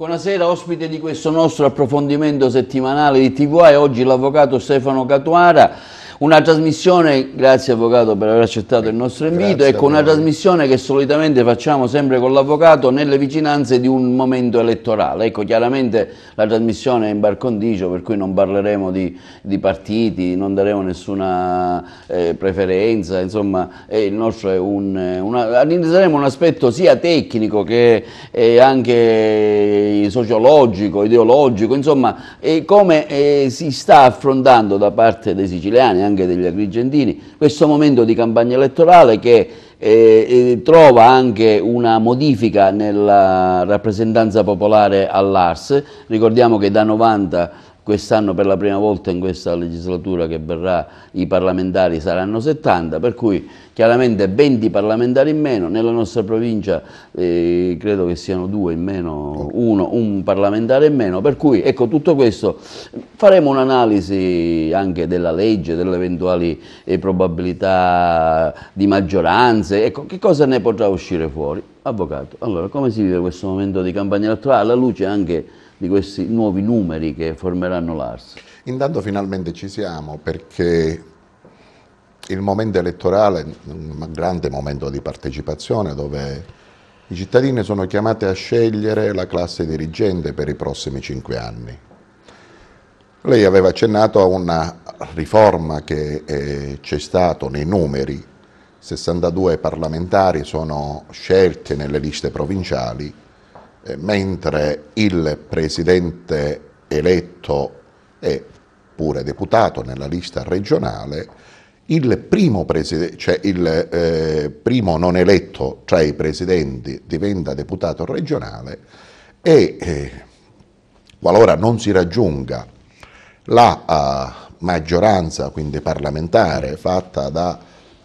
Buonasera, ospite di questo nostro approfondimento settimanale di TVA è oggi l'avvocato Stefano Catuara una trasmissione, grazie Avvocato per aver accettato il nostro invito, grazie ecco una trasmissione che solitamente facciamo sempre con l'Avvocato nelle vicinanze di un momento elettorale. Ecco, chiaramente la trasmissione è in bar condicio, per cui non parleremo di, di partiti, non daremo nessuna eh, preferenza, insomma eh, il nostro è un... Eh, una, analizzeremo un aspetto sia tecnico che eh, anche sociologico, ideologico, insomma come eh, si sta affrontando da parte dei siciliani, anche degli agrigentini, questo momento di campagna elettorale che eh, eh trova anche una modifica nella rappresentanza popolare all'Ars, ricordiamo che da 90 quest'anno per la prima volta in questa legislatura che verrà i parlamentari saranno 70, per cui chiaramente 20 parlamentari in meno, nella nostra provincia eh, credo che siano due in meno, uno, un parlamentare in meno, per cui ecco tutto questo faremo un'analisi anche della legge, delle eventuali eh, probabilità di maggioranze, ecco che cosa ne potrà uscire fuori? Avvocato, allora come si vive questo momento di campagna elettorale alla luce anche di questi nuovi numeri che formeranno l'ARS. Intanto finalmente ci siamo perché il momento elettorale è un grande momento di partecipazione dove i cittadini sono chiamati a scegliere la classe dirigente per i prossimi cinque anni. Lei aveva accennato a una riforma che eh, c'è stata nei numeri, 62 parlamentari sono scelti nelle liste provinciali, mentre il presidente eletto è pure deputato nella lista regionale, il primo, cioè il, eh, primo non eletto tra cioè i presidenti diventa deputato regionale e eh, qualora non si raggiunga la uh, maggioranza, quindi parlamentare, fatta da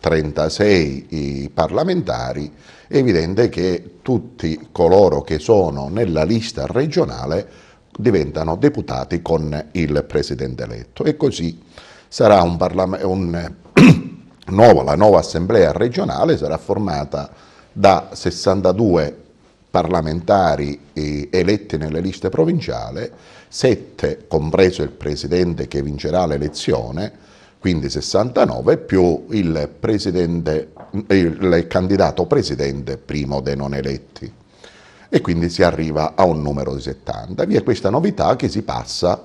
36 parlamentari, è evidente che tutti coloro che sono nella lista regionale diventano deputati con il presidente eletto e così sarà un, un nuovo, la nuova assemblea regionale sarà formata da 62 parlamentari eh, eletti nelle liste provinciali, 7 compreso il presidente che vincerà l'elezione, quindi 69, più il, il candidato presidente primo dei non eletti. E quindi si arriva a un numero di 70. Vi è questa novità che si passa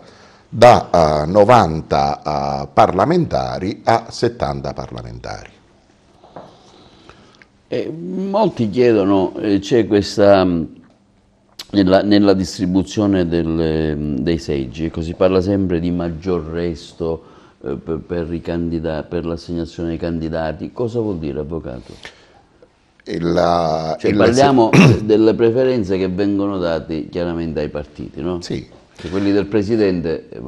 da uh, 90 uh, parlamentari a 70 parlamentari. Eh, molti chiedono, eh, c'è questa mm, nella, nella distribuzione del, mm, dei seggi, ecco, si parla sempre di maggior resto eh, per, per, per l'assegnazione dei candidati. Cosa vuol dire, avvocato? La, cioè, parliamo la... delle preferenze che vengono date chiaramente ai partiti, no? Sì. Che cioè, quelli del Presidente, eh,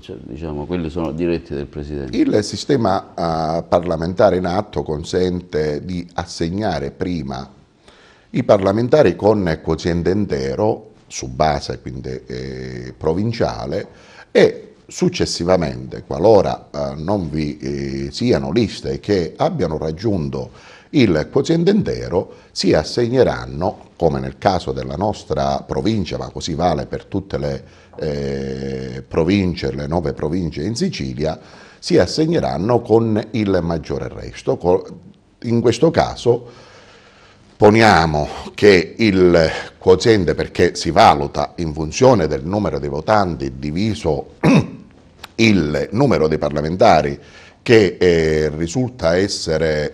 cioè, diciamo, quelli sono diretti del Presidente. Il sistema uh, parlamentare in atto consente di assegnare prima i parlamentari con quoziente intero, su base quindi eh, provinciale, e Successivamente, qualora eh, non vi eh, siano liste che abbiano raggiunto il quoziente intero, si assegneranno, come nel caso della nostra provincia, ma così vale per tutte le eh, province, le nove province in Sicilia, si assegneranno con il maggiore resto. In questo caso poniamo che il quoziente, perché si valuta in funzione del numero di votanti diviso il numero dei parlamentari che eh, risulta essere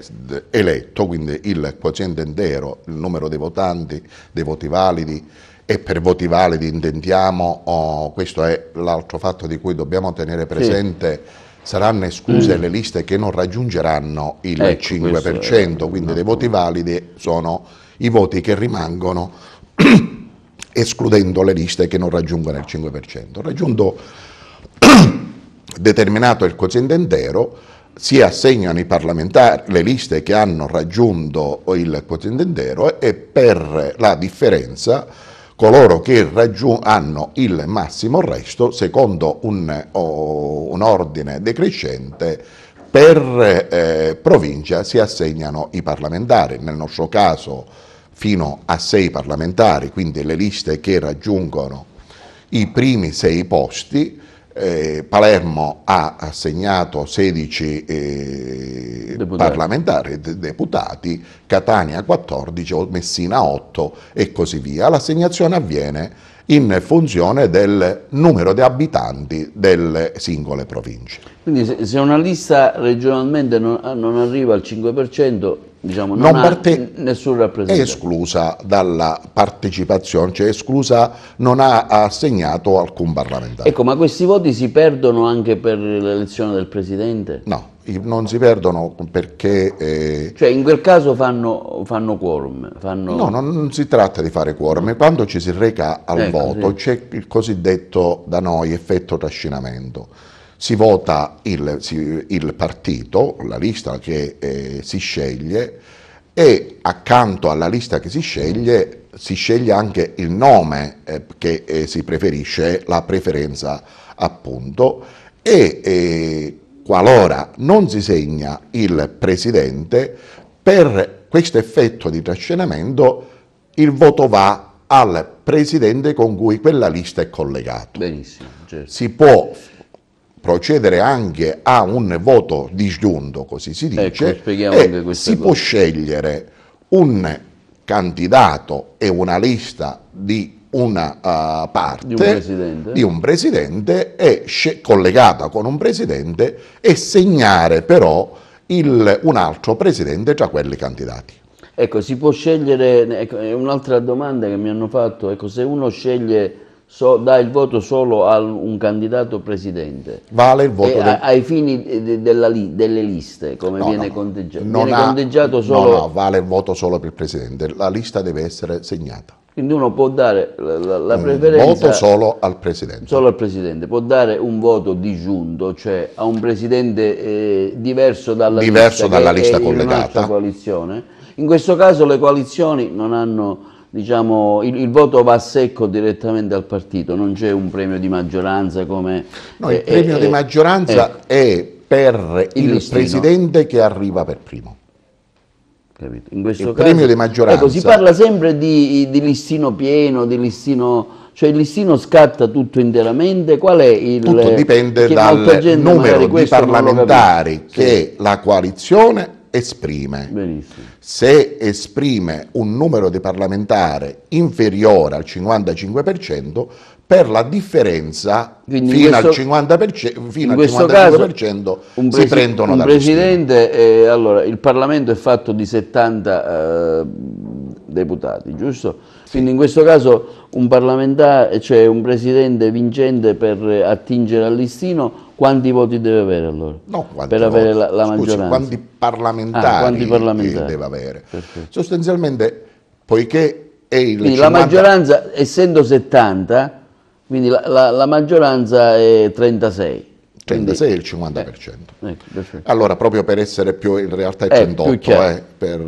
eletto, quindi il quoziente intero, il numero dei votanti, dei voti validi e per voti validi intendiamo, oh, questo è l'altro fatto di cui dobbiamo tenere presente, sì. saranno escluse mm. le liste che non raggiungeranno il ecco, 5%, quindi dei voti validi sono i voti che rimangono escludendo le liste che non raggiungono il 5%. Raggiunto determinato il quoziente intero, si assegnano i parlamentari, le liste che hanno raggiunto il quoziente intero e per la differenza coloro che hanno il massimo resto, secondo un, oh, un ordine decrescente, per eh, provincia si assegnano i parlamentari, nel nostro caso fino a sei parlamentari, quindi le liste che raggiungono i primi sei posti, eh, Palermo ha assegnato 16 eh, deputati. parlamentari de, deputati, Catania 14, Messina 8 e così via. L'assegnazione avviene in funzione del numero di abitanti delle singole province. Quindi se una lista regionalmente non, arriva al 5%, diciamo, non, non parte, nessun rappresentante. È esclusa dalla partecipazione, cioè esclusa, non ha assegnato alcun parlamentare. Ecco, ma questi voti si perdono anche per l'elezione del Presidente? No, non si perdono perché... Eh... Cioè in quel caso fanno, fanno quorum? Fanno... No, non, non, si tratta di fare quorum, quando ci si reca al ecco, voto sì. c'è il cosiddetto da noi effetto trascinamento si vota il, si, il partito, la lista che eh, si sceglie e accanto alla lista che si sceglie si sceglie anche il nome eh, che eh, si preferisce, la preferenza appunto e eh, qualora non si segna il presidente per questo effetto di trascinamento il voto va al presidente con cui quella lista è collegata. Benissimo. Certo. Si può procedere anche a un voto disgiunto, così si ecco, dice, ecco, si cosa. può scegliere un candidato e una lista di una uh, eh, parte di un, di un presidente, e collegata con un presidente e segnare però il, un altro presidente tra quelli candidati. Ecco, si può scegliere, ecco, un'altra domanda che mi hanno fatto, ecco, se uno sceglie so, dà il voto solo a un candidato presidente. Vale il voto. Del... Ai fini de, de li, delle liste, come no, viene no, conteggiato? Viene ha, conteggiato solo... No, no, vale il voto solo per il presidente, la lista deve essere segnata. Quindi uno può dare la, la mm, preferenza... voto solo al presidente. Solo al presidente, può dare un voto disgiunto, cioè a un presidente eh, diverso dalla diverso lista, dalla lista collegata. In questo caso le coalizioni non hanno diciamo, il, il, voto va a secco direttamente al partito, non c'è un premio di maggioranza come... No, il eh, premio eh, di maggioranza eh, è per il, il presidente che arriva per primo. Capito? In questo il caso, premio di maggioranza. Ecco, si parla sempre di, di listino pieno, di listino cioè il listino scatta tutto interamente, qual è il... Tutto dipende dal numero di parlamentari che sì. la coalizione esprime. Benissimo. Se esprime un numero di parlamentari inferiore al 55%, per la differenza Quindi fino questo, al 50%, fino al 55% caso, si prendono un da Presidente, eh, allora, il Parlamento è fatto di 70 eh, deputati, giusto? Quindi in questo caso un parlamentare, cioè un presidente vincente per eh, attingere al listino, quanti voti deve avere allora? No, per avere la, la Scusi, Quanti parlamentari, ah, quanti parlamentari. deve avere? Perfetto. Sostanzialmente, poiché è il quindi 50... la maggioranza, essendo 70, quindi la, la, la maggioranza è 36. 36 Quindi, il 50%. Eh, ecco, allora, proprio per essere più, in realtà è 38, eh, eh per,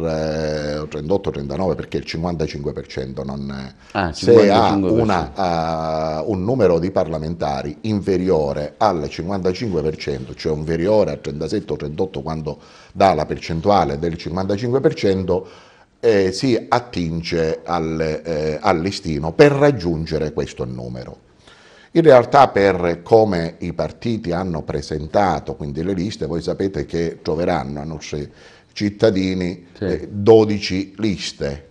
eh, 38, 39, perché il 55% non... Ah, se ha una, uh, un numero di parlamentari inferiore al 55%, cioè inferiore a 37 o 38 quando dà la percentuale del 55%, eh, si attinge al, al listino per raggiungere questo numero. In realtà per come i partiti hanno presentato, quindi le liste, voi sapete che troveranno a nostri cittadini sì. 12 eh, liste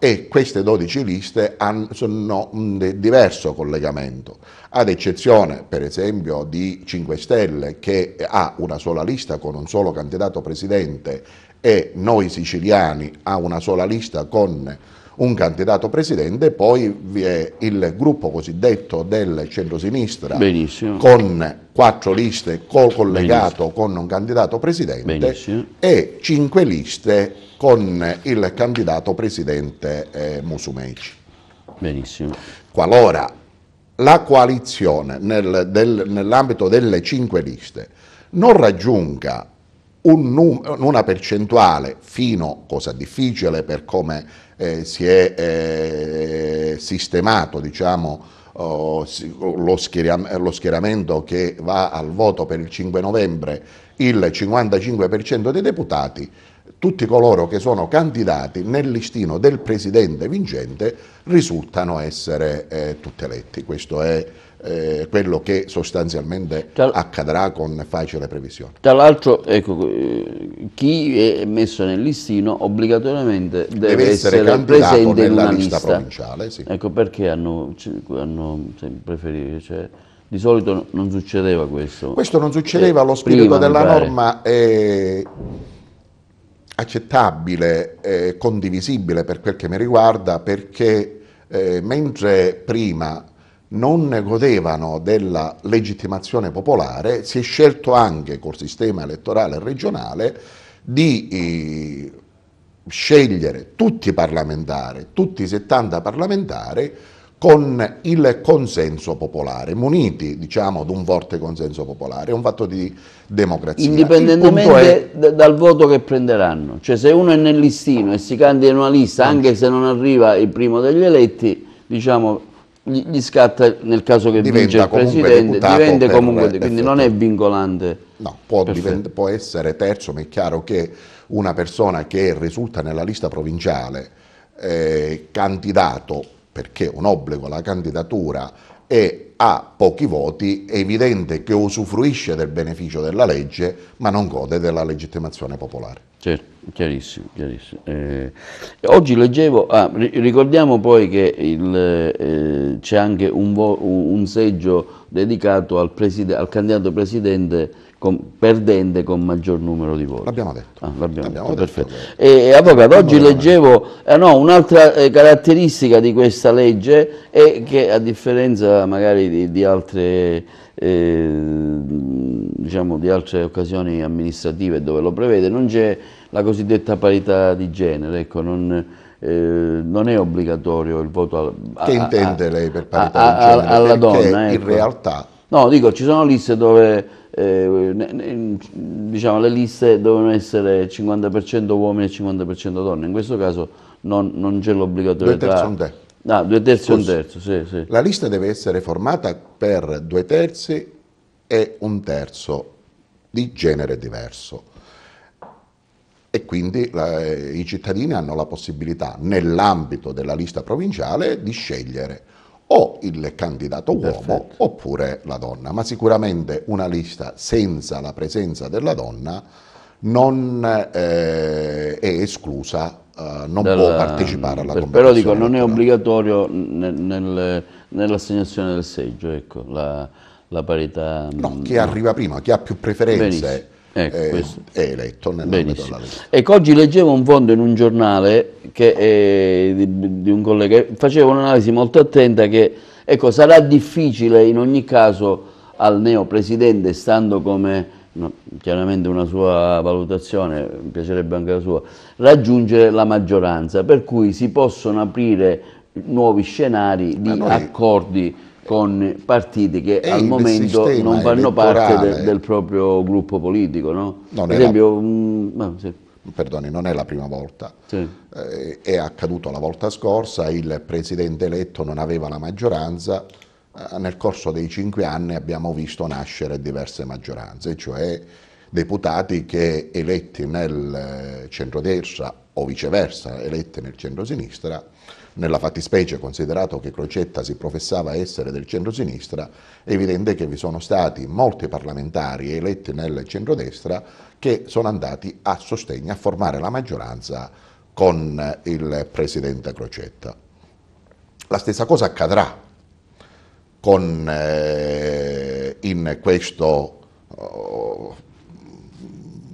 e queste 12 liste hanno un diverso collegamento, ad eccezione per esempio di 5 Stelle che ha una sola lista con un solo candidato presidente e noi siciliani ha una sola lista con un candidato presidente, poi vi è il gruppo cosiddetto del centrosinistra Benissimo. con quattro liste co collegato Benissimo. con un candidato presidente Benissimo. e cinque liste con il candidato presidente eh, Musumeci. Benissimo. Qualora la coalizione nel, del, nell'ambito delle cinque liste non raggiunga un, una percentuale fino, cosa difficile per come eh, si è eh, sistemato diciamo, oh, lo, schieram- lo, schieramento che va al voto per il 5 novembre il 55% dei deputati, tutti coloro che sono candidati nel listino del presidente vincente risultano essere eh, tutti eletti. Questo è eh, quello che sostanzialmente tra, accadrà con facile previsione. Tra l'altro, ecco, eh, chi è messo nel listino obbligatoriamente deve, deve essere, essere presente in una lista, lista. provinciale. Sì. Ecco perché hanno, hanno cioè, preferito. Cioè, di solito non succedeva questo. Questo non succedeva, eh, lo spirito prima, della norma è accettabile, è condivisibile per quel che mi riguarda, perché eh, mentre prima non godevano della legittimazione popolare, si è scelto anche col sistema elettorale regionale di eh, scegliere tutti i parlamentari, tutti i 70 parlamentari, con il consenso popolare, muniti diciamo di un forte consenso popolare, è un fatto di democrazia. Indipendentemente è... dal voto che prenderanno, cioè se uno è nel listino e si candida in una lista anche se non arriva il primo degli eletti, diciamo gli, gli scatta nel caso che diventa vince il presidente, diventa comunque, per, quindi non è vincolante. No, può, diventa, può essere terzo, ma è chiaro che una persona che risulta nella lista provinciale eh, candidato, perché è un obbligo alla candidatura, e ha pochi voti, è evidente che usufruisce del beneficio della legge, ma non gode della legittimazione popolare. Certo. Chiarissimo, chiarissimo. Eh, oggi leggevo, ah, ricordiamo poi che eh, c'è anche un, un, seggio dedicato al, preside, al candidato presidente con, perdente con maggior numero di voti. L'abbiamo detto. Ah, l'abbiamo detto, perfetto. Detto. Eh, e, eh, avvocato, oggi leggevo eh, no, un'altra eh, caratteristica di questa legge è che a differenza magari di, di altre... Eh, diciamo, di altre occasioni amministrative dove lo prevede, non c'è la cosiddetta parità di genere, ecco, non, eh, non, è obbligatorio il voto a, a, Che intende lei per parità a, di genere? alla donna, ecco. in realtà... No, dico, ci sono liste dove... Eh, diciamo, le liste devono essere 50% uomini e 50% donne, in questo caso non, non c'è l'obbligatorietà. Due terzi un due terzi Scusi. un terzo, sì, sì. La lista deve essere formata per due terzi e un terzo di genere diverso. E quindi la, eh, i cittadini hanno la possibilità, nell'ambito della lista provinciale, di scegliere o il candidato uomo Perfetto. oppure la donna, ma sicuramente una lista senza la presenza della donna non eh, è esclusa, eh, non Dalla, può partecipare alla per, competizione. Però dico, non è obbligatorio nel, nel, nell'assegnazione del seggio, ecco, la, la parità... No, mm, chi arriva prima, chi ha più preferenze ecco, è, è eletto nell'ambito Ecco, oggi leggevo un fondo in un giornale che, eh, di, di, un collega, faceva un'analisi molto attenta che ecco, sarà difficile in ogni caso al neopresidente, stando come no, chiaramente una sua valutazione, mi piacerebbe anche la sua, raggiungere la maggioranza, per cui si possono aprire nuovi scenari di noi, accordi con partiti che e al momento non fanno parte de, del proprio gruppo politico. No? Per esempio, la... Mm, mh, sì. Perdoni, non è la prima volta, sì. eh, è accaduto la volta scorsa, il presidente eletto non aveva la maggioranza, eh, nel corso dei cinque anni abbiamo visto nascere diverse maggioranze, cioè deputati che eletti nel centro eh, centrodestra o viceversa, eletti nel centro-sinistra, centrosinistra, nella fattispecie, considerato che Crocetta si professava essere del centro-sinistra, è evidente che vi sono stati molti parlamentari eletti nel centro-destra che sono andati a sostegno, a formare la maggioranza con il presidente Crocetta. La stessa cosa accadrà con, eh, questo, oh,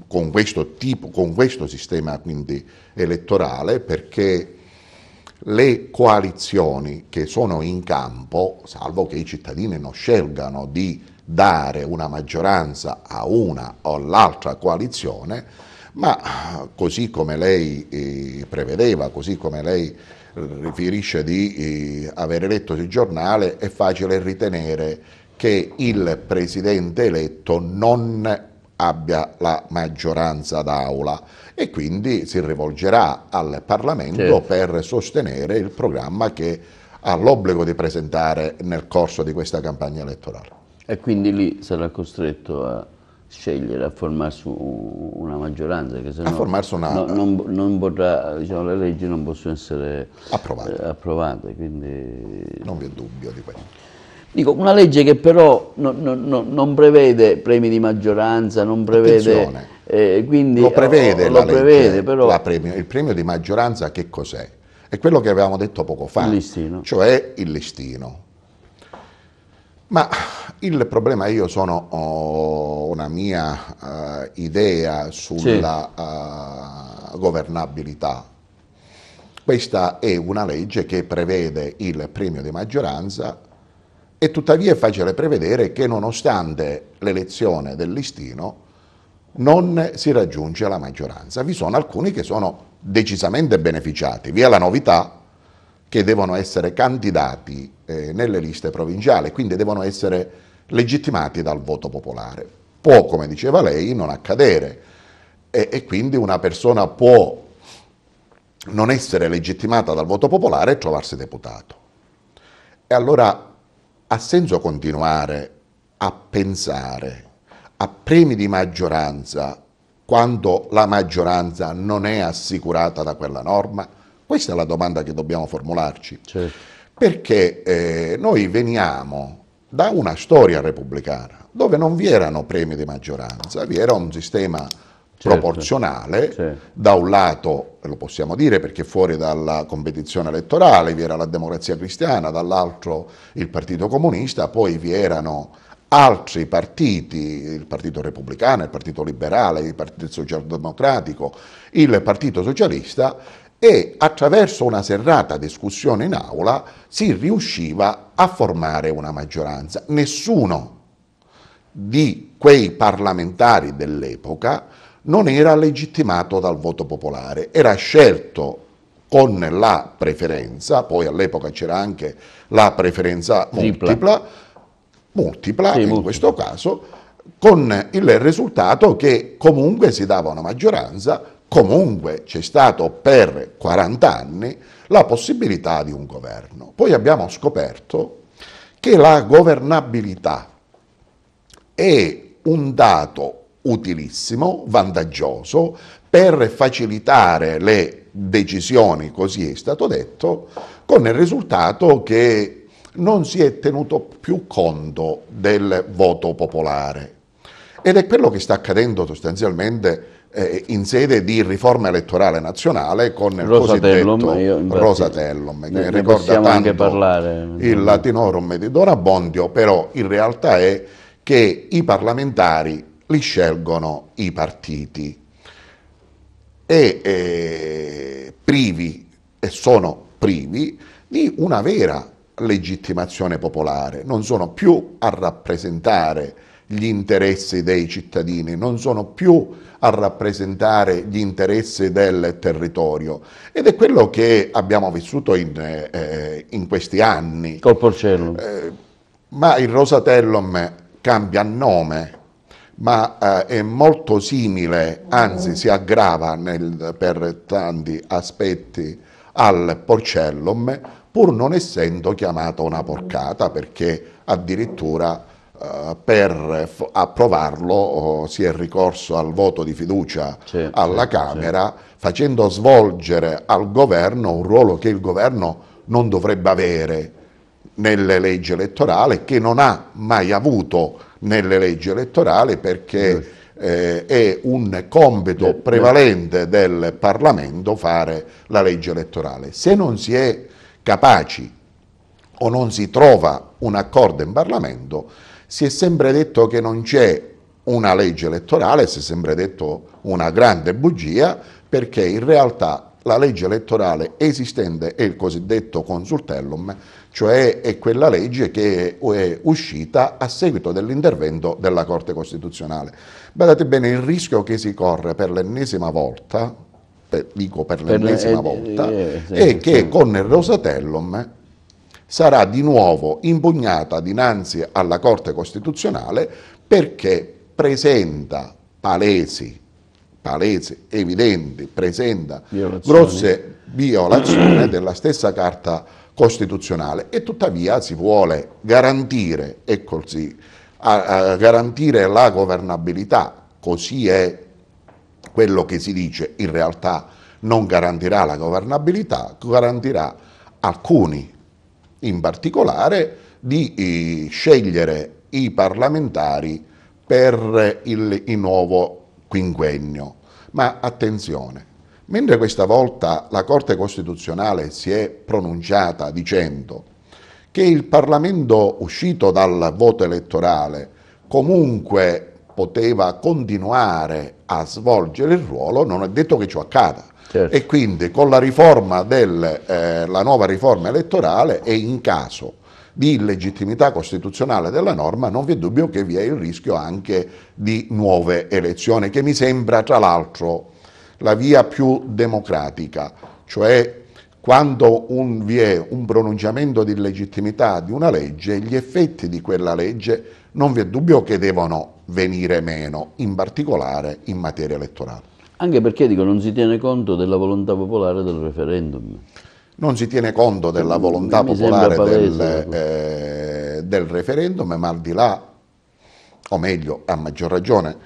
con, questo tipo, con questo sistema quindi, elettorale perché le coalizioni che sono in campo, salvo che i cittadini non scelgano di dare una maggioranza a una o all'altra coalizione, ma così come lei eh, prevedeva, così come lei eh, riferisce di eh, avere letto il giornale, è facile ritenere che il presidente eletto non abbia la maggioranza d'aula e quindi si rivolgerà al Parlamento certo. per sostenere il programma che ha l'obbligo di presentare nel corso di questa campagna elettorale. E quindi lì sarà costretto a scegliere, a formarsi una maggioranza, che se no, una... no non, non vorrà, diciamo, le leggi non possono essere approvate, approvate quindi... non vi è dubbio di questo. Dico, una legge che però non, non, non prevede premi di maggioranza, non prevede... Eh, quindi, lo prevede, oh, lo prevede legge, però... premio. il premio di maggioranza che cos'è? È quello che avevamo detto poco fa, il cioè il listino. Ma il problema, io sono oh, una mia uh, idea sulla sì. uh, governabilità. Questa è una legge che prevede il premio di maggioranza e tuttavia è facile prevedere che nonostante l'elezione del listino non si raggiunge la maggioranza. Vi sono alcuni che sono decisamente beneficiati, vi è la novità che devono essere candidati eh, nelle liste provinciali, quindi devono essere legittimati dal voto popolare. Può, come diceva lei, non accadere e, e quindi una persona può non essere legittimata dal voto popolare e trovarsi deputato. E allora ha senso continuare a pensare a premi di maggioranza quando la maggioranza non è assicurata da quella norma? Questa è la domanda che dobbiamo formularci. Certo. Perché eh, noi veniamo da una storia repubblicana dove non vi erano premi di maggioranza, vi era un sistema Certo. proporzionale, certo. da un lato lo possiamo dire perché fuori dalla competizione elettorale vi era la democrazia cristiana, dall'altro il Partito Comunista, poi vi erano altri partiti, il Partito Repubblicano, il Partito Liberale, il Partito Socialdemocratico, il Partito Socialista e attraverso una serrata discussione in aula si riusciva a formare una maggioranza. Nessuno di quei parlamentari dell'epoca non era legittimato dal voto popolare, era scelto con la preferenza, poi all'epoca c'era anche la preferenza multipla, multipla sì, in multipla. questo caso, con il risultato che comunque si dava una maggioranza, comunque c'è stato per 40 anni la possibilità di un governo. Poi abbiamo scoperto che la governabilità è un dato utilissimo, vantaggioso per facilitare le decisioni, così è stato detto, con il risultato che non si è tenuto più conto del voto popolare. Ed è quello che sta accadendo sostanzialmente eh, in sede di riforma elettorale nazionale con il Rosatellum, cosiddetto infatti, Rosatellum, che ne, ricorda tanto il Latinorum di Dorabondio, però in realtà è che i parlamentari li scelgono i partiti e eh, privi, e sono privi, di una vera legittimazione popolare, non sono più a rappresentare gli interessi dei cittadini, non sono più a rappresentare gli interessi del territorio. Ed è quello che abbiamo vissuto in, eh, eh in questi anni. Col porcellum. Eh, ma il Rosatellum cambia nome ma eh, è molto simile, anzi si aggrava nel, per tanti aspetti al porcellum, pur non essendo chiamata una porcata, perché addirittura eh, per approvarlo oh, si è ricorso al voto di fiducia certo, alla Camera, certo. facendo svolgere al governo un ruolo che il governo non dovrebbe avere nelle leggi elettorali, che non ha mai avuto nelle leggi elettorali perché eh, è un compito eh, prevalente del Parlamento fare la legge elettorale. Se non si è capaci o non si trova un accordo in Parlamento, si è sempre detto che non c'è una legge elettorale, si è sempre detto una grande bugia, perché in realtà la legge elettorale esistente e il cosiddetto consultellum cioè è quella legge che è uscita a seguito dell'intervento della Corte Costituzionale. Guardate bene il rischio che si corre per l'ennesima volta, per, dico per, l'ennesima eh, volta, eh, sì, è sì, che con il Rosatellum sarà di nuovo impugnata dinanzi alla Corte Costituzionale perché presenta palesi, palesi evidenti, presenta violazioni. grosse violazioni della stessa Carta costituzionale e tuttavia si vuole garantire, così, a, a garantire la governabilità, così è quello che si dice, in realtà non garantirà la governabilità, garantirà alcuni in particolare di eh, scegliere i parlamentari per il, il nuovo quinquennio. Ma attenzione, Mentre questa volta la Corte Costituzionale si è pronunciata dicendo che il Parlamento uscito dal voto elettorale comunque poteva continuare a svolgere il ruolo, non è detto che ciò accada. Certo. E quindi con la, del, eh, la nuova riforma elettorale e in caso di illegittimità costituzionale della norma, non vi è dubbio che vi è il rischio anche di nuove elezioni, che mi sembra tra l'altro la via più democratica, cioè quando un, vi è un pronunciamento di illegittimità di una legge, gli effetti di quella legge non vi è dubbio che devono venire meno, in particolare in materia elettorale. Anche perché dico, non si tiene conto della volontà popolare del referendum. Non si tiene conto della volontà popolare del, eh, del referendum, ma al di là, o meglio, a maggior ragione,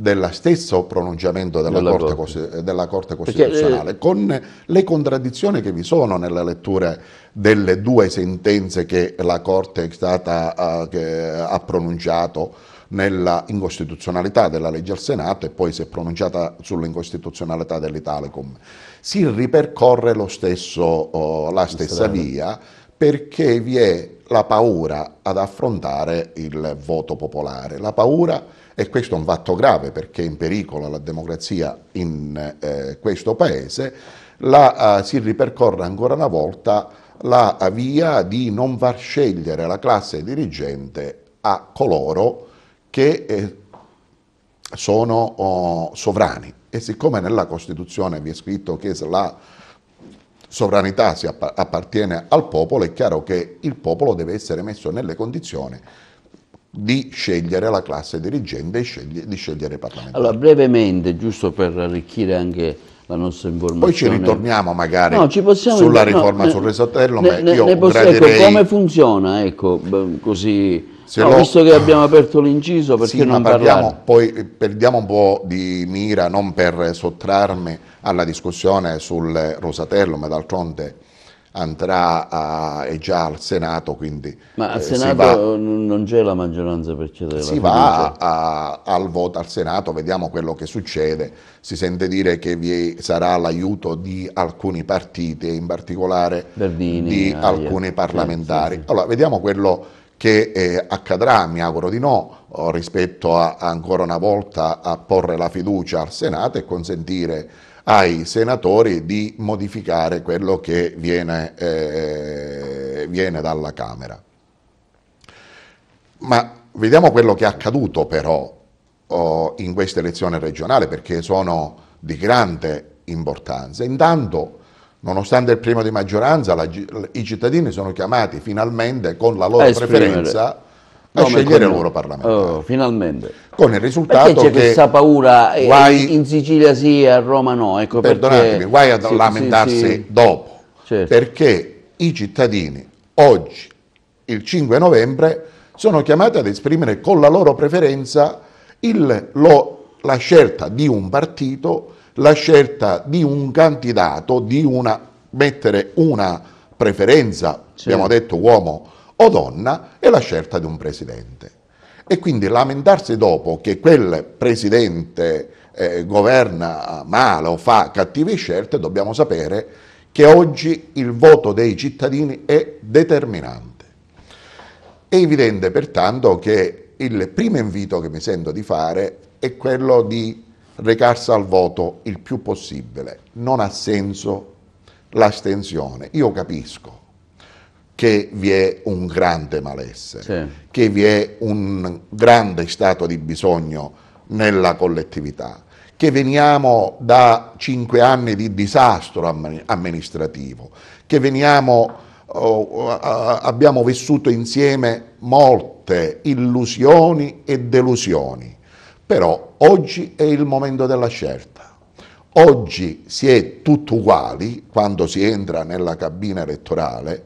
della stessa pronunciamento della, della, corte, corte. della corte, Costituzionale, Perché, con le contraddizioni che vi sono nella lettura delle due sentenze che la Corte è stata, uh, che ha pronunciato nella incostituzionalità della legge al Senato e poi si è pronunciata sull'incostituzionalità dell'Italicum. Si ripercorre lo stesso, uh, la stessa via perché vi è la paura ad affrontare il voto popolare, la paura e questo è un fatto grave perché è in pericolo la democrazia in eh, questo Paese, la, eh, si ripercorre ancora una volta la via di non far scegliere la classe dirigente a coloro che eh, sono oh, sovrani. E siccome nella Costituzione vi è scritto che la sovranità appartiene al popolo, è chiaro che il popolo deve essere messo nelle condizioni di scegliere la classe dirigente e scegli, di scegliere i parlamentari. Allora, brevemente, giusto per arricchire anche la nostra informazione. Poi ci ritorniamo magari no, ci sulla riforma no, sul Resatello, ne, ma io ne posso, gradirei... ecco, come funziona, ecco, così... No, lo... Visto che abbiamo aperto l'inciso, perché sì, non parliamo? Poi perdiamo un po' di mira, non per sottrarmi alla discussione sul Rosatello, ma d'altronde andrà a, è già al Senato, quindi... Ma al eh, Senato va, non c'è la maggioranza per cedere si la Si va a, al voto al Senato, vediamo quello che succede, si sente dire che vi sarà l'aiuto di alcuni partiti in particolare Bernini, di Aia. alcuni parlamentari. Sì, sì, sì. Allora, vediamo quello che eh, accadrà, mi auguro di no, oh, rispetto a, ancora una volta a porre la fiducia al Senato e consentire ai senatori di modificare quello che viene, eh, viene dalla Camera. Ma vediamo quello che è accaduto però oh, in questa elezione regionale perché sono di grande importanza. Intanto, nonostante il primo di maggioranza, la, i cittadini sono chiamati finalmente con la loro Esprimere. preferenza a scegliere il loro parlamentare. Oh, finalmente. Con il risultato perché c'è che questa paura eh, guai... in Sicilia sì, a Roma no. Ecco Perdonatemi, perché... guai a sì, lamentarsi sì, sì. dopo, certo. perché i cittadini oggi, il 5 novembre, sono chiamati ad esprimere con la loro preferenza il, lo, la scelta di un partito, la scelta di un candidato, di una, mettere una preferenza, certo. abbiamo detto uomo, o donna è la scelta di un presidente. E quindi lamentarsi dopo che quel presidente eh, governa male o fa cattive scelte, dobbiamo sapere che oggi il voto dei cittadini è determinante. È evidente pertanto che il primo invito che mi sento di fare è quello di recarsi al voto il più possibile. Non ha senso l'astensione, io capisco che vi è un grande malessere, sì. che vi è un grande stato di bisogno nella collettività, che veniamo da cinque anni di disastro amministrativo, che veniamo, oh, oh abbiamo vissuto insieme molte illusioni e delusioni. Però oggi è il momento della scelta. Oggi si è tutti uguali quando si entra nella cabina elettorale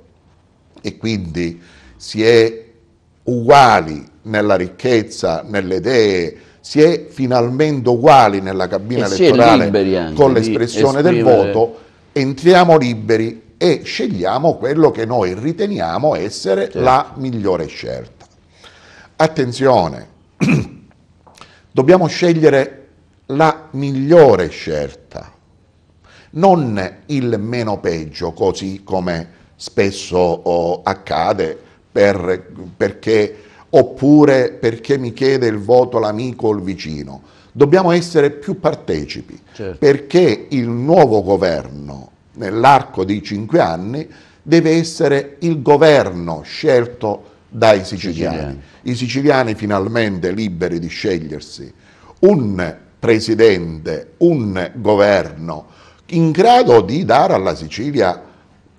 e quindi si è uguali nella ricchezza, nelle idee, si è finalmente uguali nella cabina e elettorale con l'espressione del voto, entriamo liberi e scegliamo quello che noi riteniamo essere certo. la migliore scelta. Attenzione, dobbiamo scegliere la migliore scelta, non il meno peggio, così come spesso oh, accade per, perché, oppure perché mi chiede il voto l'amico o il vicino. Dobbiamo essere più partecipi certo. perché il nuovo governo nell'arco dei cinque anni deve essere il governo scelto dai siciliani. siciliani. I siciliani finalmente liberi di scegliersi un presidente, un governo in grado di dare alla Sicilia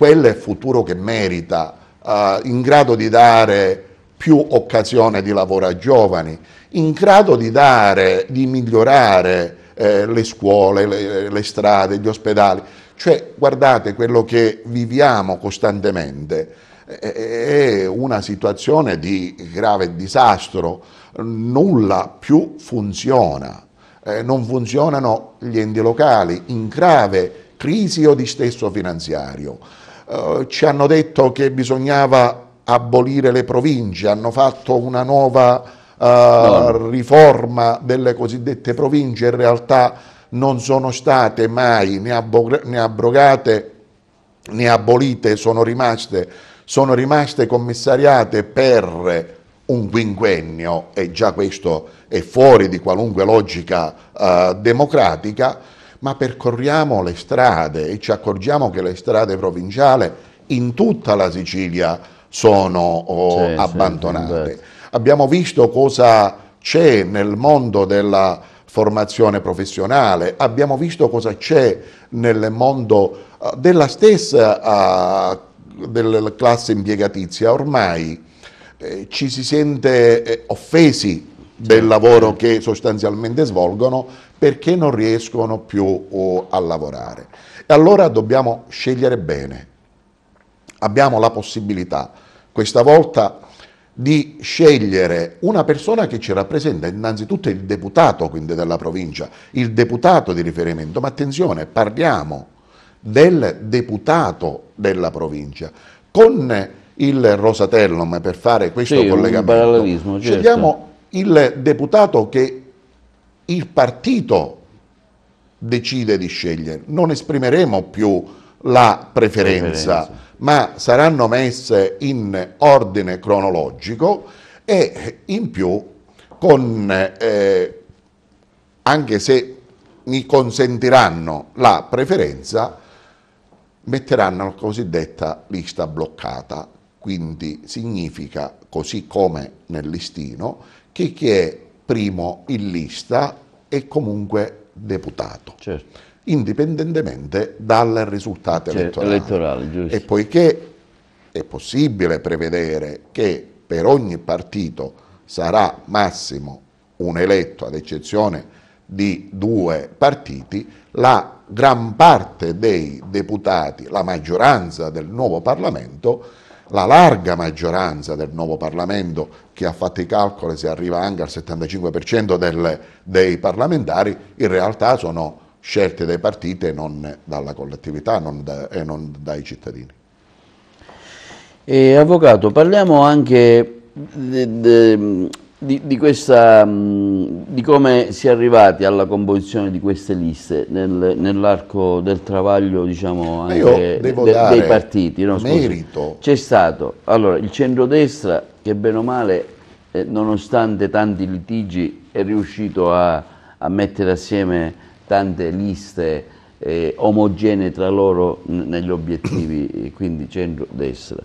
quello è il futuro che merita, eh, in grado di dare più occasione di lavoro a giovani, in grado di, dare, di migliorare eh, le scuole, le, le strade, gli ospedali. Cioè, guardate, quello che viviamo costantemente è una situazione di grave disastro, nulla più funziona, eh, non funzionano gli enti locali in grave crisi o di distesso finanziario. Eh, ci hanno detto che bisognava abolire le province, hanno fatto una nuova eh, no. riforma delle cosiddette province, in realtà non sono state mai né, né abrogate né abolite, sono rimaste, sono rimaste commissariate per un quinquennio e già questo è fuori di qualunque logica eh, democratica ma percorriamo le strade e ci accorgiamo che le strade provinciali in tutta la Sicilia sono oh, abbandonate. Esatto. Abbiamo visto cosa c'è nel mondo della formazione professionale, abbiamo visto cosa c'è nel mondo eh, della stessa uh, eh, della classe impiegatizia, ormai eh, ci si sente eh, offesi Certo. del lavoro che sostanzialmente svolgono perché non riescono più a lavorare. E allora dobbiamo scegliere bene. Abbiamo la possibilità questa volta di scegliere una persona che ci rappresenta, innanzitutto il deputato quindi della provincia, il deputato di riferimento, ma attenzione, parliamo del deputato della provincia. Con il Rosatellum per fare questo sì, collegamento, certo. scegliamo il deputato che il partito decide di scegliere. Non esprimeremo più la preferenza, preferenza. ma saranno messe in ordine cronologico e in più con, eh, anche se mi consentiranno la preferenza, metteranno la cosiddetta lista bloccata, quindi significa, così come nel listino, chi, chi è primo in lista è comunque deputato. Certo. indipendentemente dal risultato certo, elettorale. elettorale e poiché è possibile prevedere che per ogni partito sarà massimo un eletto, ad eccezione di due partiti, la gran parte dei deputati, la maggioranza del nuovo Parlamento, la larga maggioranza del nuovo Parlamento, che ha fatto i calcoli si arriva anche al 75% del, dei parlamentari, in realtà sono scelte dai partiti e non dalla collettività non da, e non dai cittadini. E, eh, avvocato, parliamo anche de, de, di, di, questa, mm, di, come si è arrivati alla composizione di queste liste nel, nell'arco del travaglio diciamo, de, dei partiti. No? merito. C'è stato allora, il centrodestra che bene o male, eh, nonostante tanti litigi, è riuscito a, a mettere assieme tante liste eh, omogenee tra loro negli obiettivi, quindi centrodestra.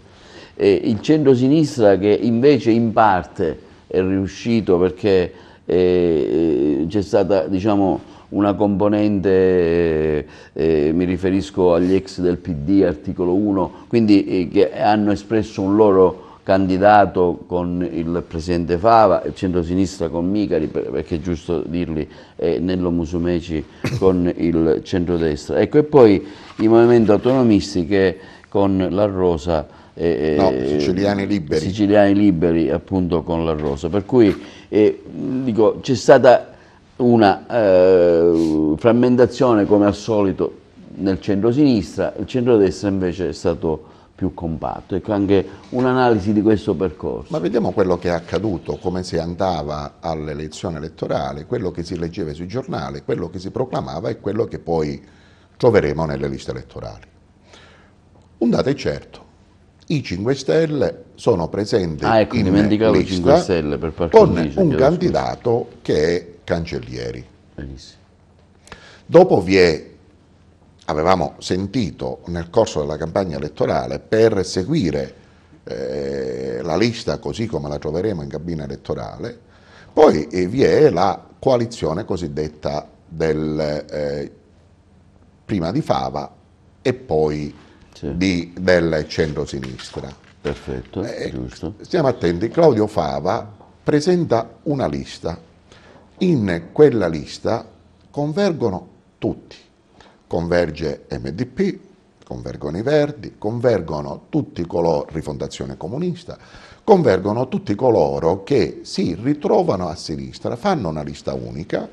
Eh, il centrosinistra che invece in parte è riuscito perché eh, eh, c'è stata diciamo, una componente, eh, eh mi riferisco agli ex del PD, articolo 1, quindi eh, che hanno espresso un loro candidato con il presidente Fava, il centro-sinistra con Micari, perché è giusto dirli, e Nello Musumeci con il centro-destra. Ecco, e poi i movimenti autonomisti che con la Rosa eh, no, siciliani liberi. Siciliani liberi appunto con la rosa. Per cui eh, dico, c'è stata una eh, frammentazione come al solito nel centro-sinistra, il centro-destra invece è stato più compatto. Ecco anche un'analisi di questo percorso. Ma vediamo quello che è accaduto, come si andava all'elezione elettorale, quello che si leggeva sui giornali, quello che si proclamava e quello che poi troveremo nelle liste elettorali. Un dato è certo, i 5 Stelle sono presenti ah, ecco, in lista 5 Stelle per con dice, un candidato scusa. che è Cancellieri. Benissimo. Dopo vi è, avevamo sentito nel corso della campagna elettorale, per seguire eh, la lista così come la troveremo in cabina elettorale, poi eh, vi è la coalizione cosiddetta del, eh, prima di Fava e poi sì. di, del centrosinistra. Perfetto, eh, giusto. Stiamo attenti, Claudio Fava presenta una lista, in quella lista convergono tutti, converge MDP, convergono i Verdi, convergono tutti coloro, Rifondazione Comunista, convergono tutti coloro che si ritrovano a sinistra, fanno una lista unica,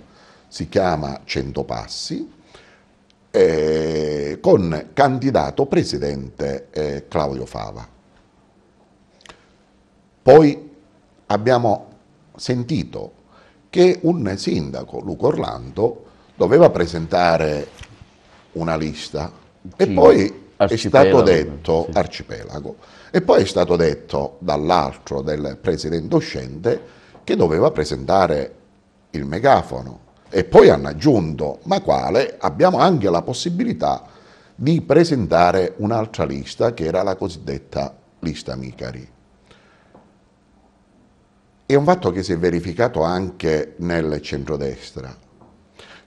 si chiama Cento Passi, eh, con candidato presidente eh, Claudio Fava. Poi abbiamo sentito che un sindaco, Luca Orlando, doveva presentare una lista e poi è stato detto sì. arcipelago e poi è stato detto dall'altro del presidente uscente che doveva presentare il megafono e poi hanno aggiunto, ma quale abbiamo anche la possibilità di presentare un'altra lista che era la cosiddetta lista Micari. È un fatto che si è verificato anche nel centrodestra,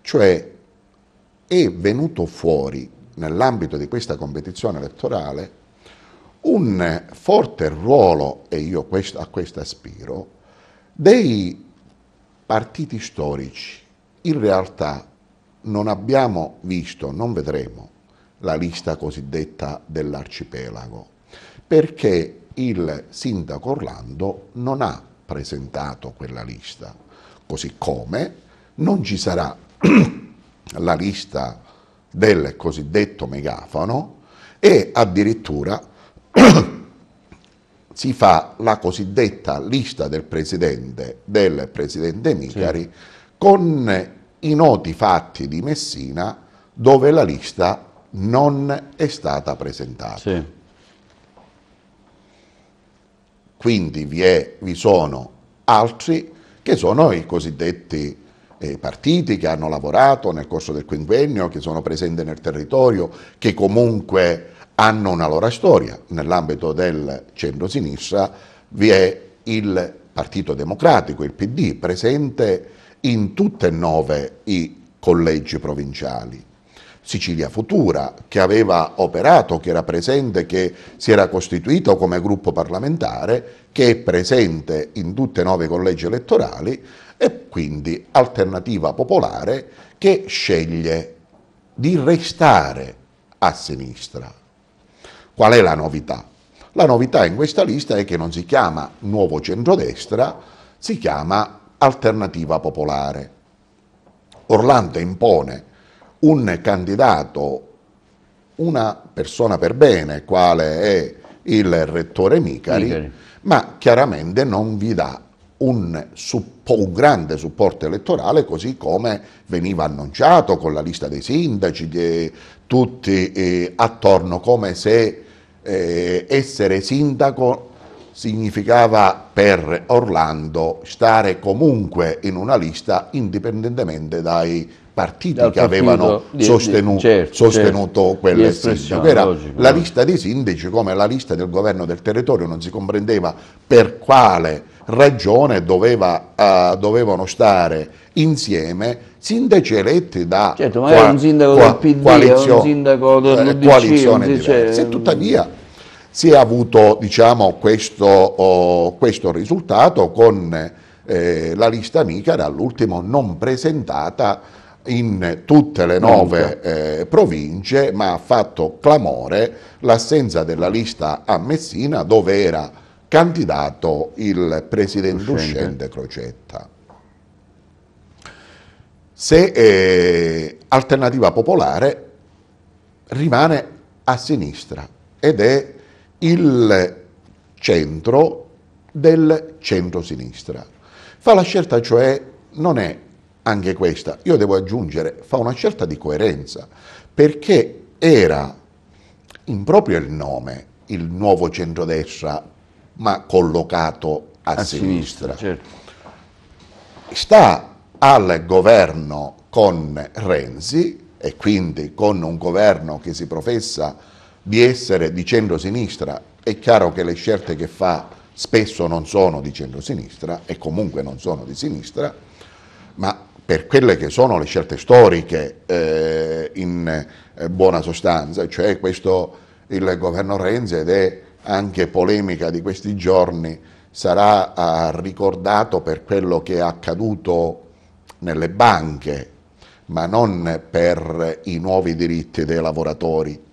cioè è venuto fuori nell'ambito di questa competizione elettorale un forte ruolo, e io a questo aspiro, dei partiti storici in realtà non abbiamo visto, non vedremo la lista cosiddetta dell'arcipelago, perché il sindaco Orlando non ha presentato quella lista, così come non ci sarà la lista del cosiddetto megafono e addirittura si fa la cosiddetta lista del presidente, del presidente Micari. Sì con i noti fatti di Messina dove la lista non è stata presentata. Sì. Quindi vi, è, vi, sono altri che sono i cosiddetti eh, partiti che hanno lavorato nel corso del quinquennio, che sono presenti nel territorio, che comunque hanno una loro storia. Nell'ambito del centro-sinistra vi è il Partito Democratico, il PD, presente in tutte e nove i collegi provinciali. Sicilia Futura, che aveva operato, che era presente, che si era costituito come gruppo parlamentare, che è presente in tutte e nove i collegi elettorali, e quindi Alternativa Popolare che sceglie di restare a sinistra. Qual è la novità? La novità in questa lista è che non si chiama Nuovo Centrodestra, si chiama alternativa popolare. Orlando impone un candidato, una persona per bene, quale è il rettore Micari, Micari. ma chiaramente non vi dà un, un, grande supporto elettorale, così come veniva annunciato con la lista dei sindaci, eh, tutti eh, attorno, come se eh, essere sindaco significava per Orlando stare comunque in una lista indipendentemente dai partiti Dal che avevano certo, certo, sostenuto, di, certo, sostenuto certo, quelle sindache. Era logico, la no? lista dei sindaci come la lista del governo del territorio, non si comprendeva per quale ragione doveva, uh, dovevano stare insieme sindaci eletti da certo, qua, un sindaco qua, del PD, coalizio, un sindaco dell'UDC, eh, coalizione diverse. Cioè, tuttavia si è avuto diciamo, questo, oh, questo, risultato con eh, la lista amica dall'ultimo non presentata in tutte le nove eh, province, ma ha fatto clamore l'assenza della lista a Messina dove era candidato il presidente Crescente. uscente Crocetta. Se eh, Alternativa Popolare rimane a sinistra ed è il centro del centro-sinistra. Fa la scelta cioè, non è anche questa, io devo aggiungere, fa una scelta di coerenza, perché era improprio il nome, il nuovo centro-destra, ma collocato a, a sinistra. sinistra certo. Sta al governo con Renzi e quindi con un governo che si professa di essere di centro-sinistra, è chiaro che le scelte che fa spesso non sono di centrosinistra e comunque non sono di sinistra, ma per quelle che sono le scelte storiche eh, in eh, buona sostanza, cioè questo il governo Renzi ed è anche polemica di questi giorni, sarà eh, ricordato per quello che è accaduto nelle banche, ma non per i nuovi diritti dei lavoratori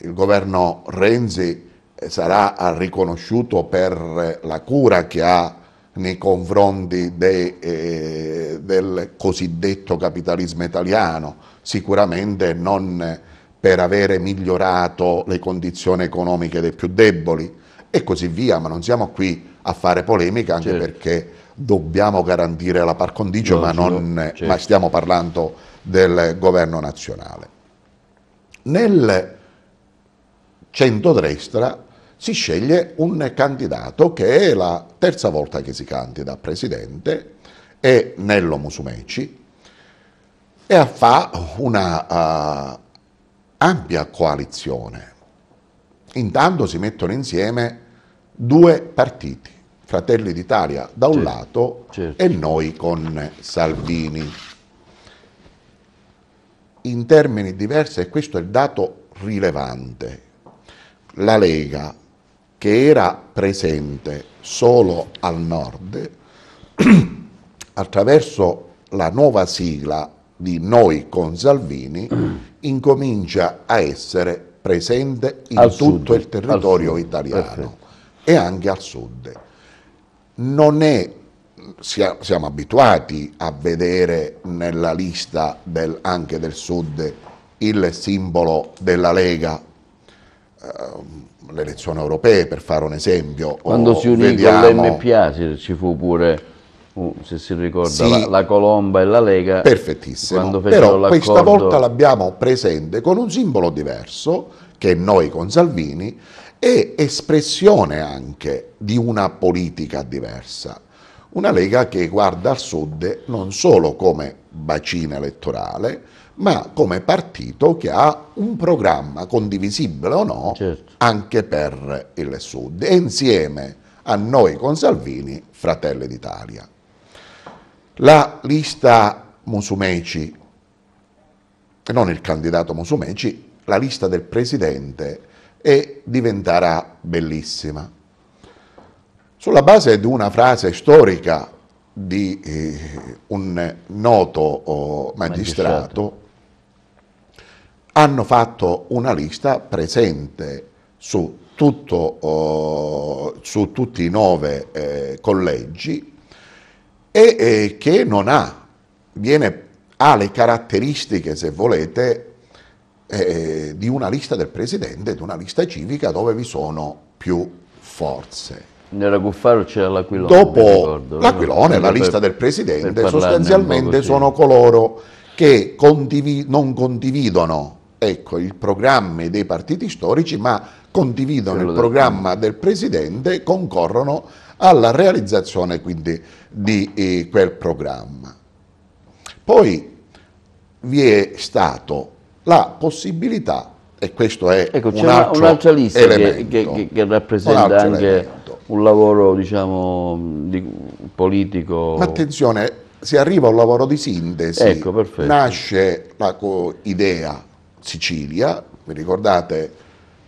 il governo Renzi eh, sarà riconosciuto per eh, la cura che ha nei confronti de, eh, del cosiddetto capitalismo italiano, sicuramente non eh, per avere migliorato le condizioni economiche dei più deboli e così via, ma non siamo qui a fare polemica anche certo. perché dobbiamo garantire la par condicio, ma, non, certo. ma stiamo parlando del governo nazionale. Nel centrodestra si sceglie un candidato che è la terza volta che si candida a presidente, è Nello Musumeci, e fa una uh, ampia coalizione. Intanto si mettono insieme due partiti, Fratelli d'Italia da un certo, lato certo. e noi con Salvini. In termini diversi, e questo è il dato rilevante, la Lega, che era presente solo al nord, attraverso la nuova sigla di Noi con Salvini, incomincia a essere presente in al tutto sud, il territorio italiano Perfetto. e anche al sud. Non è siamo abituati a vedere nella lista del, anche del sud il simbolo della Lega Ehm, le elezioni europee, per fare un esempio. Quando si unì vediamo... con l'NPA ci fu pure, uh, se si ricorda, sì, la, la, Colomba e la Lega. Perfettissimo, però questa volta l'abbiamo presente con un simbolo diverso, che è noi con Salvini, e espressione anche di una politica diversa. Una Lega che guarda al sud non solo come bacina elettorale, ma come partito che ha un programma condivisibile o no certo. anche per il Sud e insieme a noi con Salvini Fratelli d'Italia. La lista Musumeci, non il candidato Musumeci, la lista del presidente e diventerà bellissima. Sulla base di una frase storica di eh, un noto oh, magistrato, magistrato hanno fatto una lista presente su, tutto, eh, su tutti i nove eh, collegi e eh, che non ha, viene, ha le caratteristiche, se volete, eh, di una lista del presidente, di una lista civica dove vi sono più forze. Nella Cuffaro c'è l'Aquilone. Dopo l'Aquilone, la lista per, del presidente, sostanzialmente sono coloro che condivi non condividono ecco, il programma dei partiti storici, ma condividono Quello il programma del Presidente, concorrono alla realizzazione quindi di eh, quel programma. Poi vi è stato la possibilità, e questo è ecco, un altro un'altra lista elemento, che, che, che rappresenta un anche elemento. un lavoro diciamo, di, politico. Ma attenzione, si arriva a un lavoro di sintesi, ecco, nasce la idea Sicilia, vi ricordate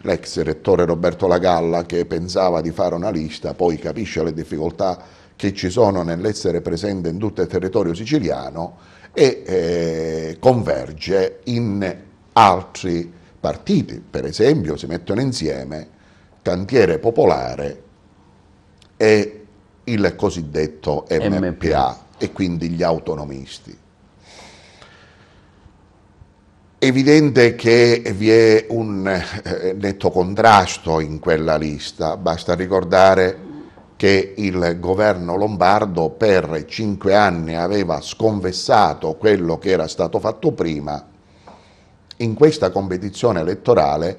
l'ex rettore Roberto Lagalla che pensava di fare una lista, poi capisce le difficoltà che ci sono nell'essere presente in tutto il territorio siciliano e eh, converge in altri partiti, per esempio si mettono insieme Cantiere Popolare e il cosiddetto MPA, MPA. e quindi gli autonomisti. È evidente che vi è un eh, netto contrasto in quella lista, basta ricordare che il governo lombardo per cinque anni aveva sconfessato quello che era stato fatto prima, in questa competizione elettorale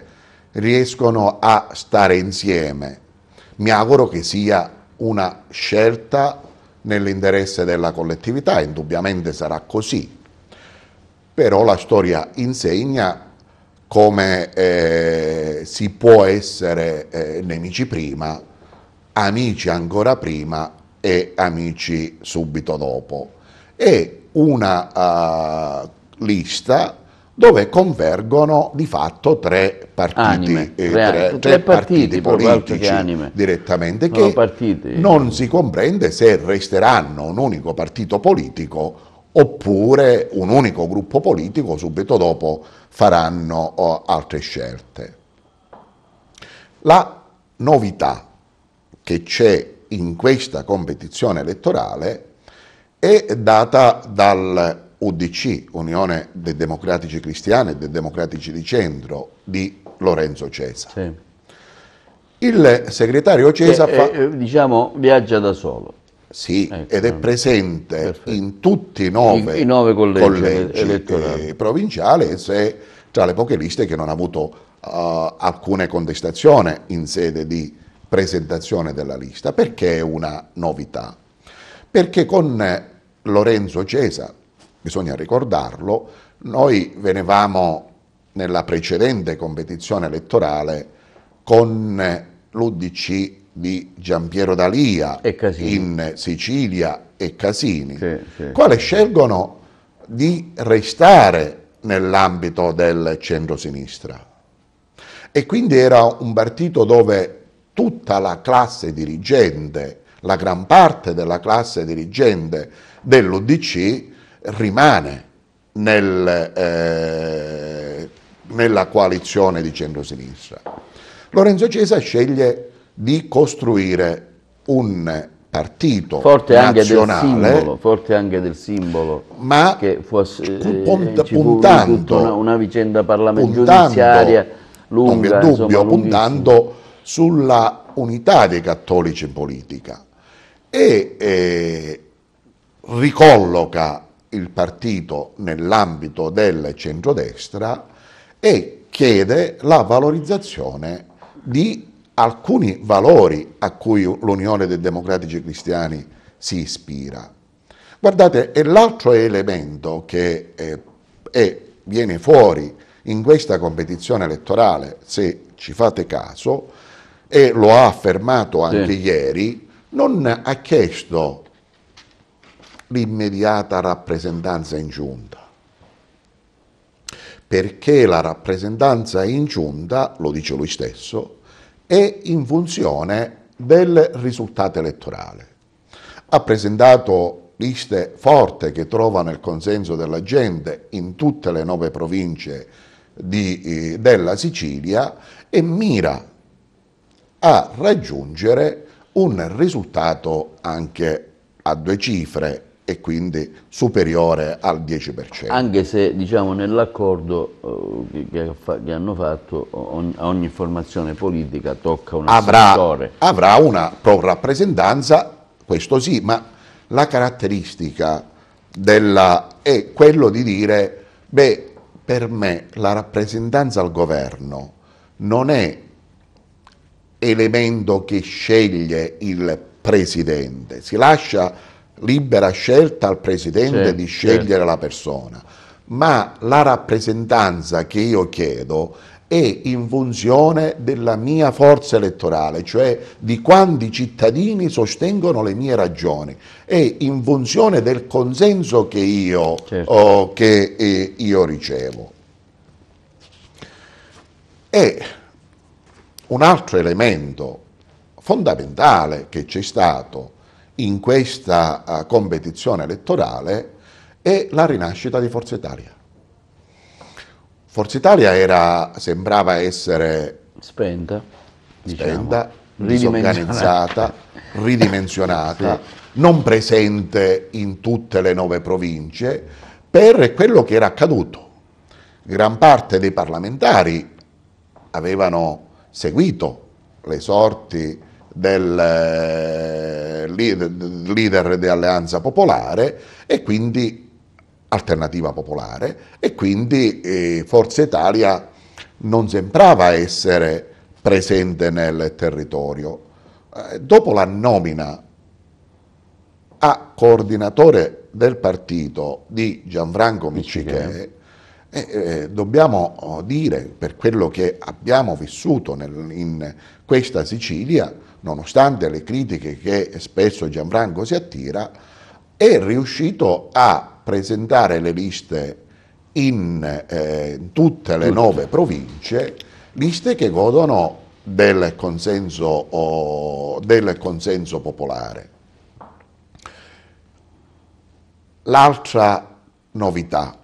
riescono a stare insieme. Mi auguro che sia una scelta nell'interesse della collettività, indubbiamente sarà così, però la storia insegna come eh, si può essere eh, nemici prima, amici ancora prima e amici subito dopo. È una uh, lista dove convergono di fatto tre partiti, eh, tre, tre partiti, partiti politici direttamente che non, non si comprende se resteranno un unico partito politico oppure un unico gruppo politico subito dopo faranno eh, altre scelte. La novità che c'è in questa competizione elettorale è data dal UDC, Unione dei Democratici Cristiani e dei Democratici di Centro, di Lorenzo Cesa. Sì. Il segretario Cesa che, fa... Eh, eh, diciamo, viaggia da solo. Sì, ecco, ed è eh, presente perfetto. in tutti i nove, I, i nove collegi, collegi eh, provinciali se tra le poche liste che non ha avuto uh, alcuna contestazione in sede di presentazione della lista. Perché è una novità? Perché con Lorenzo Cesa, bisogna ricordarlo, noi venivamo nella precedente competizione elettorale con l'UDC di Giampiero D'Alia in Sicilia e Casini, sì, sì. quale scelgono di restare nell'ambito del centrosinistra. E quindi era un partito dove tutta la classe dirigente, la gran parte della classe dirigente dell'UDC rimane nel, eh, nella coalizione di centrosinistra. Lorenzo Cesa sceglie di costruire un partito forte nazionale, del simbolo, forte anche del simbolo, ma che fosse, punt, eh, puntando una, una, vicenda parlamentare giudiziaria lunga, non dubbio, insomma, puntando sulla unità dei cattolici in politica e eh, ricolloca il partito nell'ambito del centrodestra e chiede la valorizzazione di alcuni valori a cui l'Unione dei Democratici Cristiani si ispira. Guardate, e l'altro elemento che è, eh, è, viene fuori in questa competizione elettorale, se ci fate caso, e lo ha affermato anche sì. ieri, non ha chiesto l'immediata rappresentanza in giunta. Perché la rappresentanza in giunta, lo dice lui stesso, è in funzione del risultato elettorale. Ha presentato liste forti che trovano il consenso della gente in tutte le nove province di, eh, della Sicilia e mira a raggiungere un risultato anche a due cifre e quindi superiore al 10%. Anche se diciamo, nell'accordo eh, che, che, hanno fatto on, ogni formazione politica tocca un avrà, Avrà una pro-rappresentanza, questo sì, ma la caratteristica della, è quello di dire, beh, per me la rappresentanza al governo non è elemento che sceglie il presidente, si lascia libera scelta al presidente sì, di scegliere sì. la persona, ma la rappresentanza che io chiedo è in funzione della mia forza elettorale, cioè di quanti cittadini sostengono le mie ragioni, e in funzione del consenso che io, certo. oh, che, eh, io ricevo. E un altro elemento fondamentale che c'è stato in questa eh, competizione elettorale è la rinascita di Forza Italia. Forza Italia era, sembrava essere spenta, diciamo. spenta diciamo, disorganizzata, ridimensionata, sì. non presente in tutte le nove province per quello che era accaduto. Gran parte dei parlamentari avevano seguito le sorti del eh, leader di Alleanza Popolare e quindi Alternativa Popolare e quindi eh, Forza Italia non sembrava essere presente nel territorio. Eh, dopo la nomina a coordinatore del partito di Gianfranco Miccichè, eh, eh, dobbiamo eh, dire, per quello che abbiamo vissuto nel, in questa Sicilia, nonostante le critiche che spesso Gianfranco si attira, è riuscito a presentare le liste in eh, tutte le nove province, liste che godono del consenso, oh, del consenso popolare. L'altra novità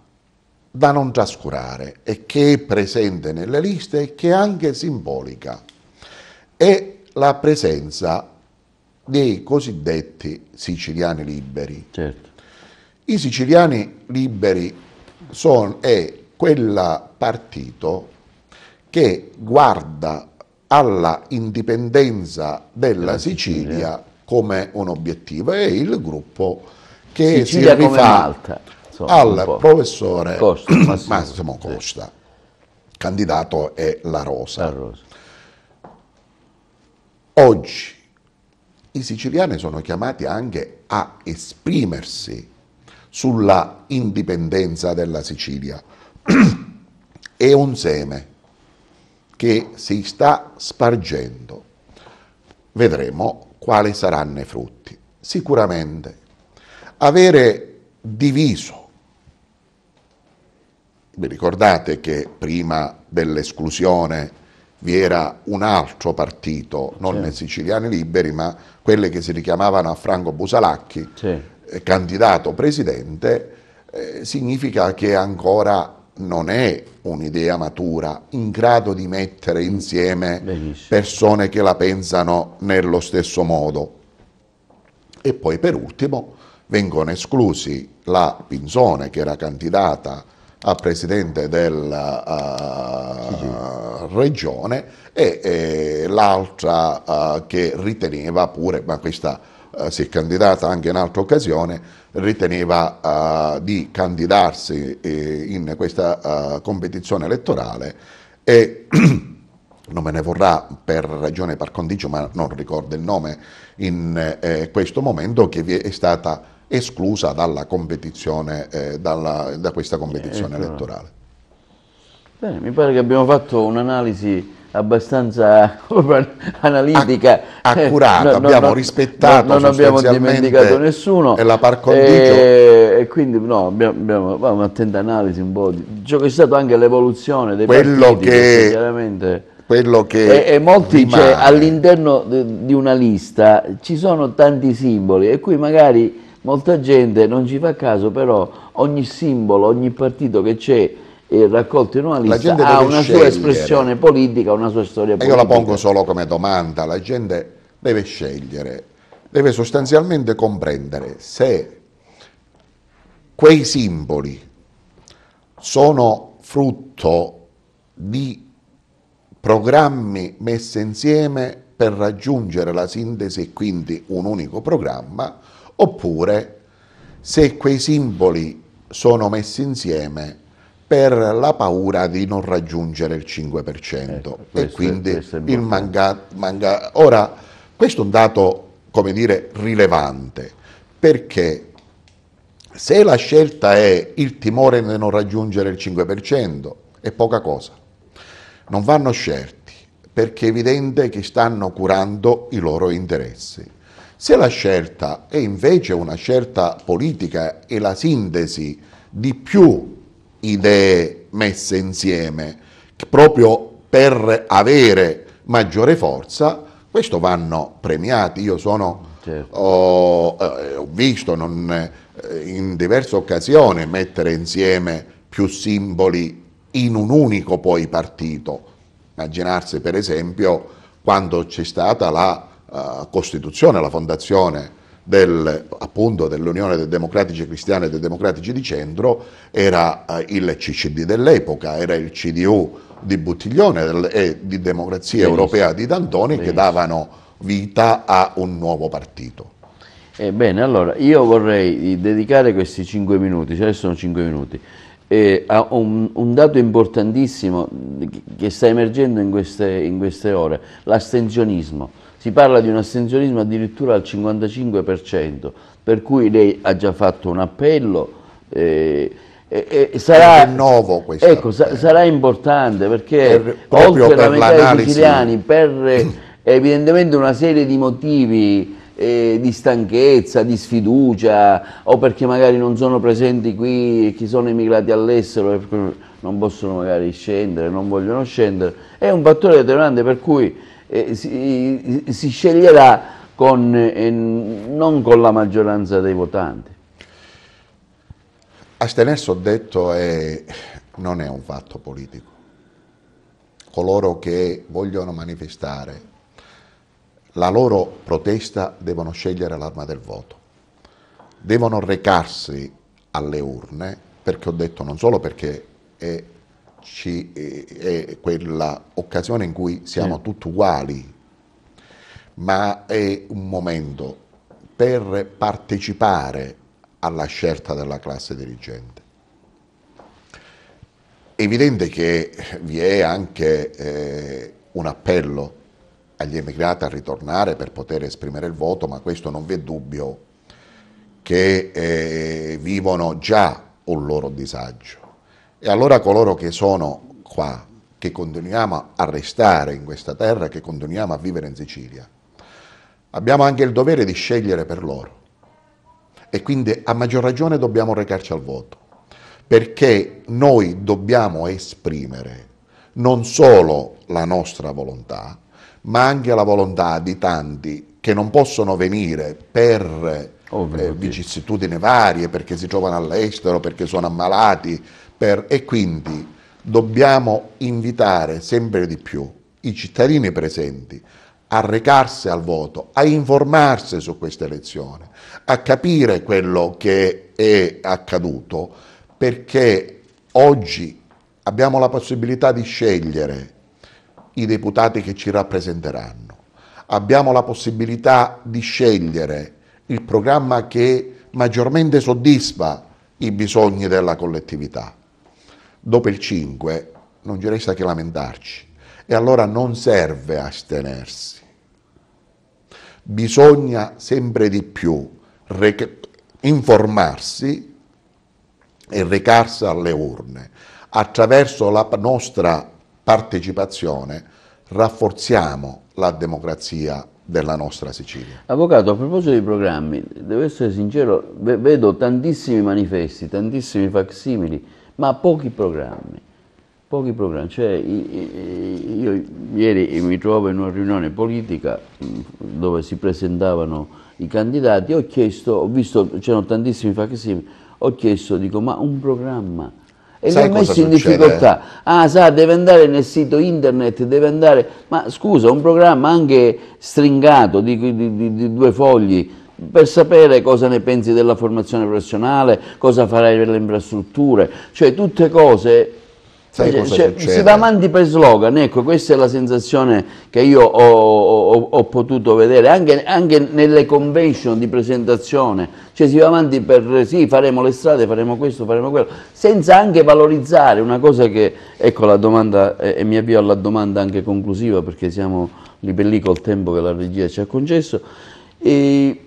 da non trascurare e che è presente nelle liste e che è anche simbolica è la presenza dei cosiddetti siciliani liberi. Certo. I siciliani liberi sono, è quel partito che guarda alla indipendenza della Sicilia, come un obiettivo, è il gruppo che Sicilia si rifà al professore Costa, Massimo, Costa, eh. candidato è La Rosa. La Rosa. Oggi i siciliani sono chiamati anche a esprimersi sulla indipendenza della Sicilia. È un seme che si sta spargendo. Vedremo quali saranno i frutti. Sicuramente avere diviso vi ricordate che prima dell'esclusione vi era un altro partito, non sì. siciliani liberi, ma quelle che si richiamavano a Franco Busalacchi, sì. Eh, candidato presidente, eh, significa che ancora non è un'idea matura, in grado di mettere insieme Benissimo. persone che la pensano nello stesso modo. E poi per ultimo vengono esclusi la Pinzone che era candidata a presidente della uh, regione e, e l'altra uh, che riteneva pure, ma questa uh, si è candidata anche in altra occasione, riteneva di candidarsi eh, in questa competizione elettorale e non me ne vorrà per ragione par condicio, ma non ricordo il nome in eh, questo momento, che vi è stata esclusa dalla competizione, eh, dalla, da questa eh, competizione eh, elettorale. Bene, mi pare che abbiamo fatto un'analisi abbastanza analitica. Accurata, no, abbiamo no, rispettato no, Non abbiamo dimenticato nessuno. E la par condicio. E, eh, e quindi no, abbiamo, abbiamo, abbiamo un'attenta analisi un po'. Di, ciò che è stato anche l'evoluzione dei quello partiti. Che, chiaramente, quello che... E, e molti, cioè, all'interno di una lista ci sono tanti simboli e qui magari Molta gente non ci fa caso, però ogni simbolo, ogni partito che c'è raccolto in una lista ha una scegliere. sua espressione politica, una sua storia e politica. io la pongo solo come domanda, la gente deve scegliere, deve sostanzialmente comprendere se quei simboli sono frutto di programmi messi insieme per raggiungere la sintesi e quindi un unico programma oppure se quei simboli sono messi insieme per la paura di non raggiungere il 5% ecco, e quindi è, è il manca, manca... Ora, questo è un dato, come dire, rilevante, perché se la scelta è il timore di non raggiungere il 5%, è poca cosa. Non vanno scelti, perché è evidente che stanno curando i loro interessi. Se la scelta è invece una scelta politica e la sintesi di più idee messe insieme proprio per avere maggiore forza, questo vanno premiati. Io sono, certo. ho, eh, ho, visto non, eh, in diverse occasioni mettere insieme più simboli in un unico poi partito. Immaginarsi per esempio quando c'è stata la eh, Costituzione, la fondazione del, appunto dell'Unione dei Democratici Cristiani e dei Democratici di Centro era eh, il CCD dell'epoca, era il CDU di Buttiglione e di Democrazia Benissimo. Europea di D'Antoni Benissimo. che davano vita a un nuovo partito. Ebbene, eh, allora io vorrei dedicare questi 5 minuti, cioè sono 5 minuti, eh, a un, un, dato importantissimo che sta emergendo in queste, in queste ore, l'astensionismo si parla di un astensionismo addirittura al 55%, per cui lei ha già fatto un appello. Eh, e, e sarà, nuovo questo ecco, sa, eh. sarà importante perché per, oltre per la metà dei siciliani per evidentemente una serie di motivi eh, di stanchezza, di sfiducia o perché magari non sono presenti qui chi sono emigrati all'estero non possono magari scendere, non vogliono scendere, è un fattore determinante per cui eh, si, si, sceglierà con, eh, non con la maggioranza dei votanti. Astenersi, ho detto, è, non è un fatto politico. Coloro che vogliono manifestare la loro protesta devono scegliere l'arma del voto, devono recarsi alle urne, perché ho detto non solo perché è ci, eh, è quella occasione in cui siamo mm. tutti uguali, ma è un momento per partecipare alla scelta della classe dirigente. È evidente che vi è anche eh, un appello agli emigrati a ritornare per poter esprimere il voto, ma questo non vi è dubbio che eh, vivono già un loro disagio e allora coloro che sono qua, che continuiamo a restare in questa terra, che continuiamo a vivere in Sicilia, abbiamo anche il dovere di scegliere per loro. E quindi a maggior ragione dobbiamo recarci al voto, perché noi dobbiamo esprimere non solo la nostra volontà, ma anche la volontà di tanti che non possono venire per eh, vicissitudini varie, perché si trovano all'estero, perché sono ammalati, per, e quindi dobbiamo invitare sempre di più i cittadini presenti a recarsi al voto, a informarsi su questa elezione, a capire quello che è accaduto, perché oggi abbiamo la possibilità di scegliere i deputati che ci rappresenteranno, abbiamo la possibilità di scegliere il programma che maggiormente soddisfa i bisogni della collettività dopo il 5 non ci resta che lamentarci e allora non serve astenersi. Bisogna sempre di più informarsi e recarsi alle urne. Attraverso la nostra partecipazione rafforziamo la democrazia della nostra Sicilia. Avvocato, a proposito dei programmi, devo essere sincero, vedo tantissimi manifesti, tantissimi facsimili, ma pochi programmi. Pochi programmi, cioè, io ieri mi trovo in una riunione politica dove si presentavano i candidati, ho chiesto, ho visto, c'erano tantissimi facchissimi, ho chiesto, dico, ma un programma? E Sai li ho messi in difficoltà. Ah, sa, deve andare nel sito internet, deve andare... Ma scusa, un programma anche stringato di, di, di, di due fogli, per sapere cosa ne pensi della formazione professionale, cosa farai per le infrastrutture, cioè tutte cose eh, cioè, si va avanti per slogan, ecco, questa è la sensazione che io ho, ho, ho potuto vedere, anche, anche, nelle convention di presentazione, cioè si va avanti per sì, faremo le strade, faremo questo, faremo quello, senza anche valorizzare una cosa che, ecco la domanda, e eh, mi avvio alla domanda anche conclusiva perché siamo lì per lì col tempo che la regia ci ha concesso, e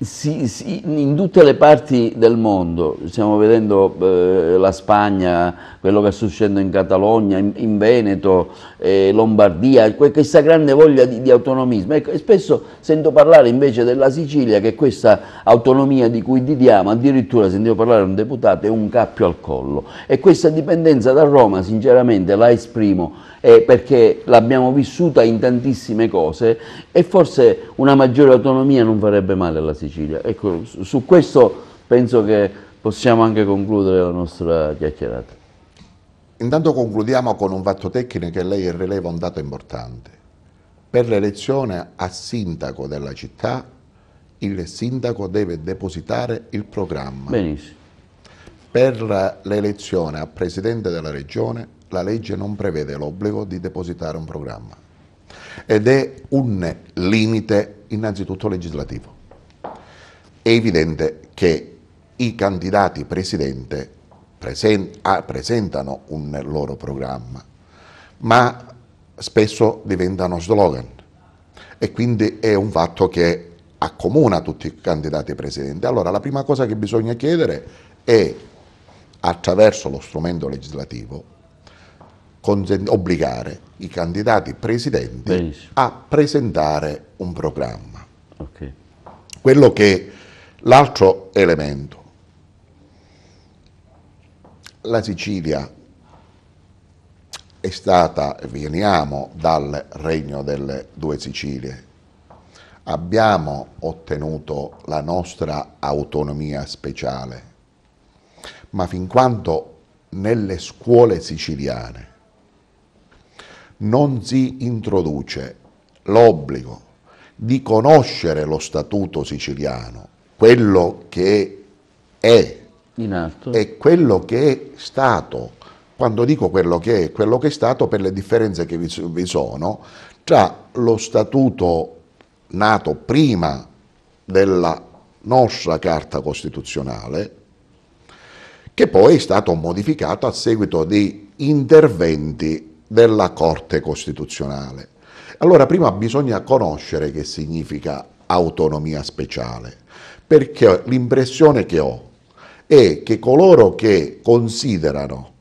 si, si, in tutte le parti del mondo, stiamo vedendo eh, la Spagna, quello che sta succedendo in Catalogna, in, in Veneto, eh, Lombardia, questa grande voglia di, di autonomismo. Ecco, e spesso sento parlare invece della Sicilia che questa autonomia di cui diamo, addirittura sentivo parlare a un deputato, è un cappio al collo. E questa dipendenza da Roma sinceramente la esprimo eh, perché l'abbiamo vissuta in tantissime cose e forse una maggiore autonomia non farebbe male alla Sicilia. Ecco, su questo penso che possiamo anche concludere la nostra chiacchierata. Intanto concludiamo con un fatto tecnico e lei rileva un dato importante. Per l'elezione a sindaco della città il sindaco deve depositare il programma. Benissimo. Per l'elezione a presidente della regione la legge non prevede l'obbligo di depositare un programma ed è un limite innanzitutto legislativo. È evidente che i candidati presidente ah, presentano un loro programma, ma spesso diventano slogan e quindi è un fatto che accomuna tutti i candidati presidenti. Allora la prima cosa che bisogna chiedere è attraverso lo strumento legislativo obbligare i candidati presidenti Benissimo. a presentare un programma. Okay. Quello che l'altro elemento, la Sicilia è stata, veniamo dal regno delle due Sicilie, abbiamo ottenuto la nostra autonomia speciale, ma fin quanto nelle scuole siciliane non si introduce l'obbligo di conoscere lo statuto siciliano, quello che è In e quello che è stato. Quando dico quello che è, quello che è stato per le differenze che vi sono tra lo statuto nato prima della nostra Carta Costituzionale, che poi è stato modificato a seguito di interventi della Corte Costituzionale. Allora prima bisogna conoscere che significa autonomia speciale, perché l'impressione che ho è che coloro che considerano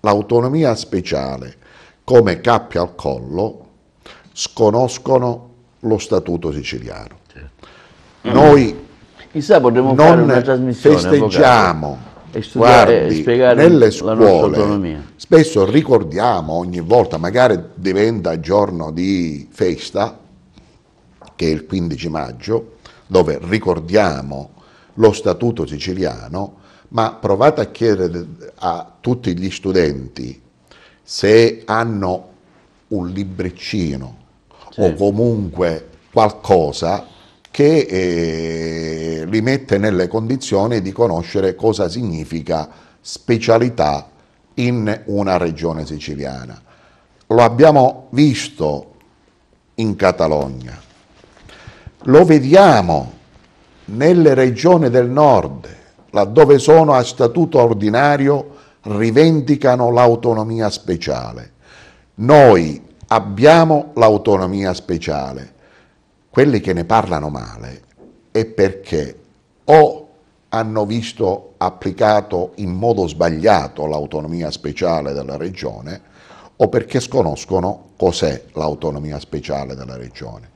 l'autonomia speciale come cappio al collo sconoscono lo statuto siciliano. Certo. Noi non festeggiamo avvocato e, studiare, Guardi, e spiegare nelle scuole, Spesso ricordiamo ogni volta, magari diventa giorno di festa, che è il 15 maggio, dove ricordiamo lo statuto siciliano, ma provate a chiedere a tutti gli studenti se hanno un libricino sì. o certo. comunque qualcosa che eh, li mette nelle condizioni di conoscere cosa significa specialità in una regione siciliana. Lo abbiamo visto in Catalogna, lo vediamo nelle regioni del nord, laddove sono a statuto ordinario, rivendicano l'autonomia speciale. Noi abbiamo l'autonomia speciale, quelli che ne parlano male è perché o hanno visto applicato in modo sbagliato l'autonomia speciale della regione o perché sconoscono cos'è l'autonomia speciale della regione.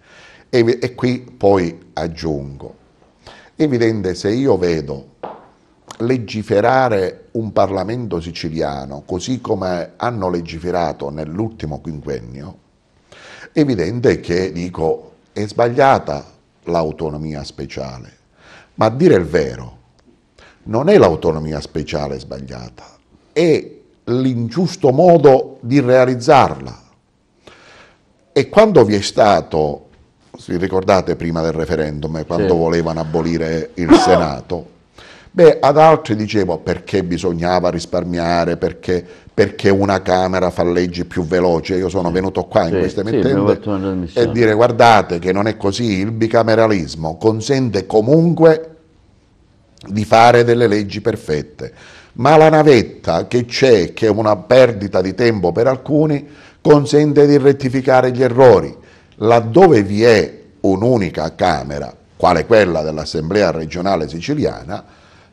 E, e qui poi aggiungo, evidente se io vedo legiferare un Parlamento siciliano così come hanno legiferato nell'ultimo quinquennio, evidente che dico è sbagliata l'autonomia speciale, ma a dire il vero, non è l'autonomia speciale sbagliata, è l'ingiusto modo di realizzarla. E quando vi è stato, vi ricordate prima del referendum, eh, quando sì. volevano abolire il Senato, Beh, ad altri dicevo perché bisognava risparmiare, perché, perché una Camera fa leggi più veloci. Io sono venuto qua in queste mettende sì, e dire guardate che non è così, il bicameralismo consente comunque di fare delle leggi perfette, ma la navetta che c'è, che è una perdita di tempo per alcuni, consente di rettificare gli errori. Laddove vi è un'unica Camera, quale quella dell'Assemblea regionale siciliana,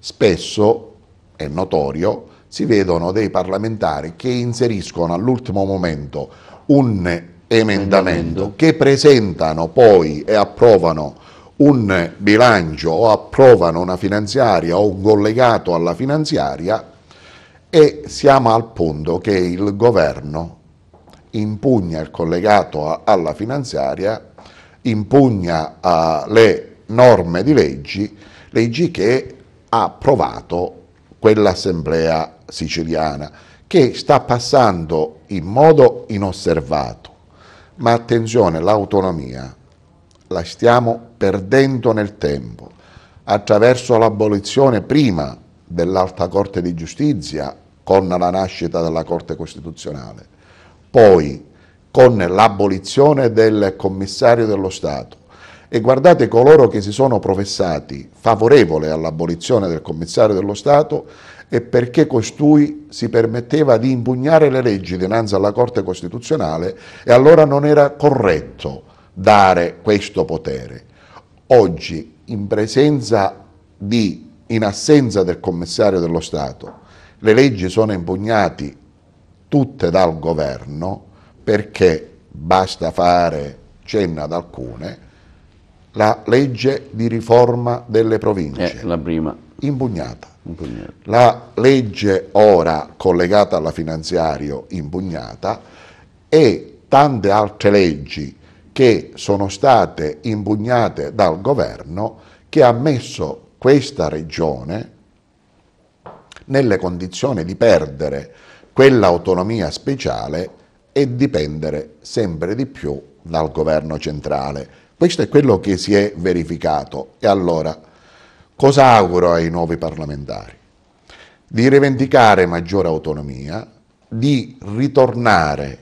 spesso è notorio, si vedono dei parlamentari che inseriscono all'ultimo momento un emendamento, che presentano poi e approvano un bilancio o approvano una finanziaria o un collegato alla finanziaria e siamo al punto che il governo impugna il collegato alla finanziaria, impugna ah, le norme di leggi, leggi che ha provato quell'assemblea siciliana che sta passando in modo inosservato. Ma attenzione, l'autonomia la stiamo perdendo nel tempo attraverso l'abolizione prima dell'Alta Corte di Giustizia con la nascita della Corte Costituzionale, poi con l'abolizione del commissario dello Stato, e guardate coloro che si sono professati favorevole all'abolizione del commissario dello Stato e perché costui si permetteva di impugnare le leggi dinanzi alla Corte Costituzionale e allora non era corretto dare questo potere. Oggi, in presenza di, in assenza del commissario dello Stato, le leggi sono impugnate tutte dal governo perché basta fare cenno ad alcune, la legge di riforma delle eh, province. Eh, la prima. Impugnata. impugnata. La legge ora collegata alla finanziario impugnata e tante altre leggi che sono state impugnate dal governo che ha messo questa regione nelle condizioni di perdere quell'autonomia speciale e dipendere sempre di più dal governo centrale questo è quello che si è verificato. E allora, cosa auguro ai nuovi parlamentari? Di rivendicare maggiore autonomia, di ritornare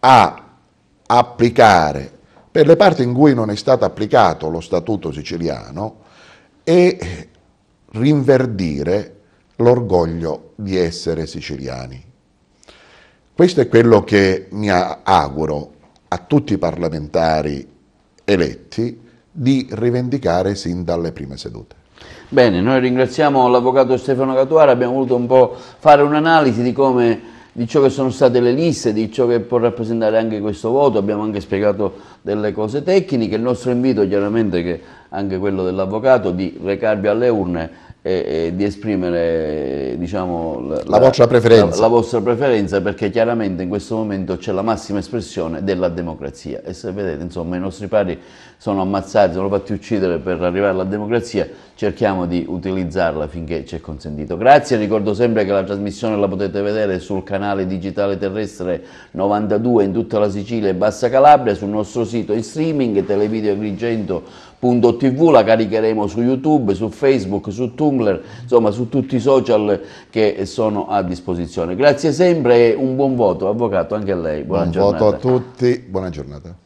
a applicare per le parti in cui non è stato applicato lo statuto siciliano e rinverdire l'orgoglio di essere siciliani. Questo è quello che mi auguro a tutti i parlamentari eletti di rivendicare sin dalle prime sedute. Bene, noi ringraziamo l'avvocato Stefano Catuara, abbiamo voluto un po' fare un'analisi di come di ciò che sono state le liste, di ciò che può rappresentare anche questo voto, abbiamo anche spiegato delle cose tecniche, il nostro invito chiaramente che anche quello dell'avvocato di recarvi alle urne eh, di esprimere diciamo, la, la, vostra preferenza. La, la, vostra preferenza perché chiaramente in questo momento c'è la massima espressione della democrazia e se vedete insomma i nostri pari sono ammazzati, sono fatti uccidere per arrivare alla democrazia, cerchiamo di utilizzarla finché ci è consentito. Grazie, ricordo sempre che la trasmissione la potete vedere sul canale digitale terrestre 92 in tutta la Sicilia e Bassa Calabria, sul nostro sito in streaming, televideo agrigento Tv, la caricheremo su YouTube, su Facebook, su Tumblr, insomma su tutti i social che sono a disposizione. Grazie sempre e un buon voto, avvocato, anche a lei. Buona buon giornata. voto a tutti, buona giornata.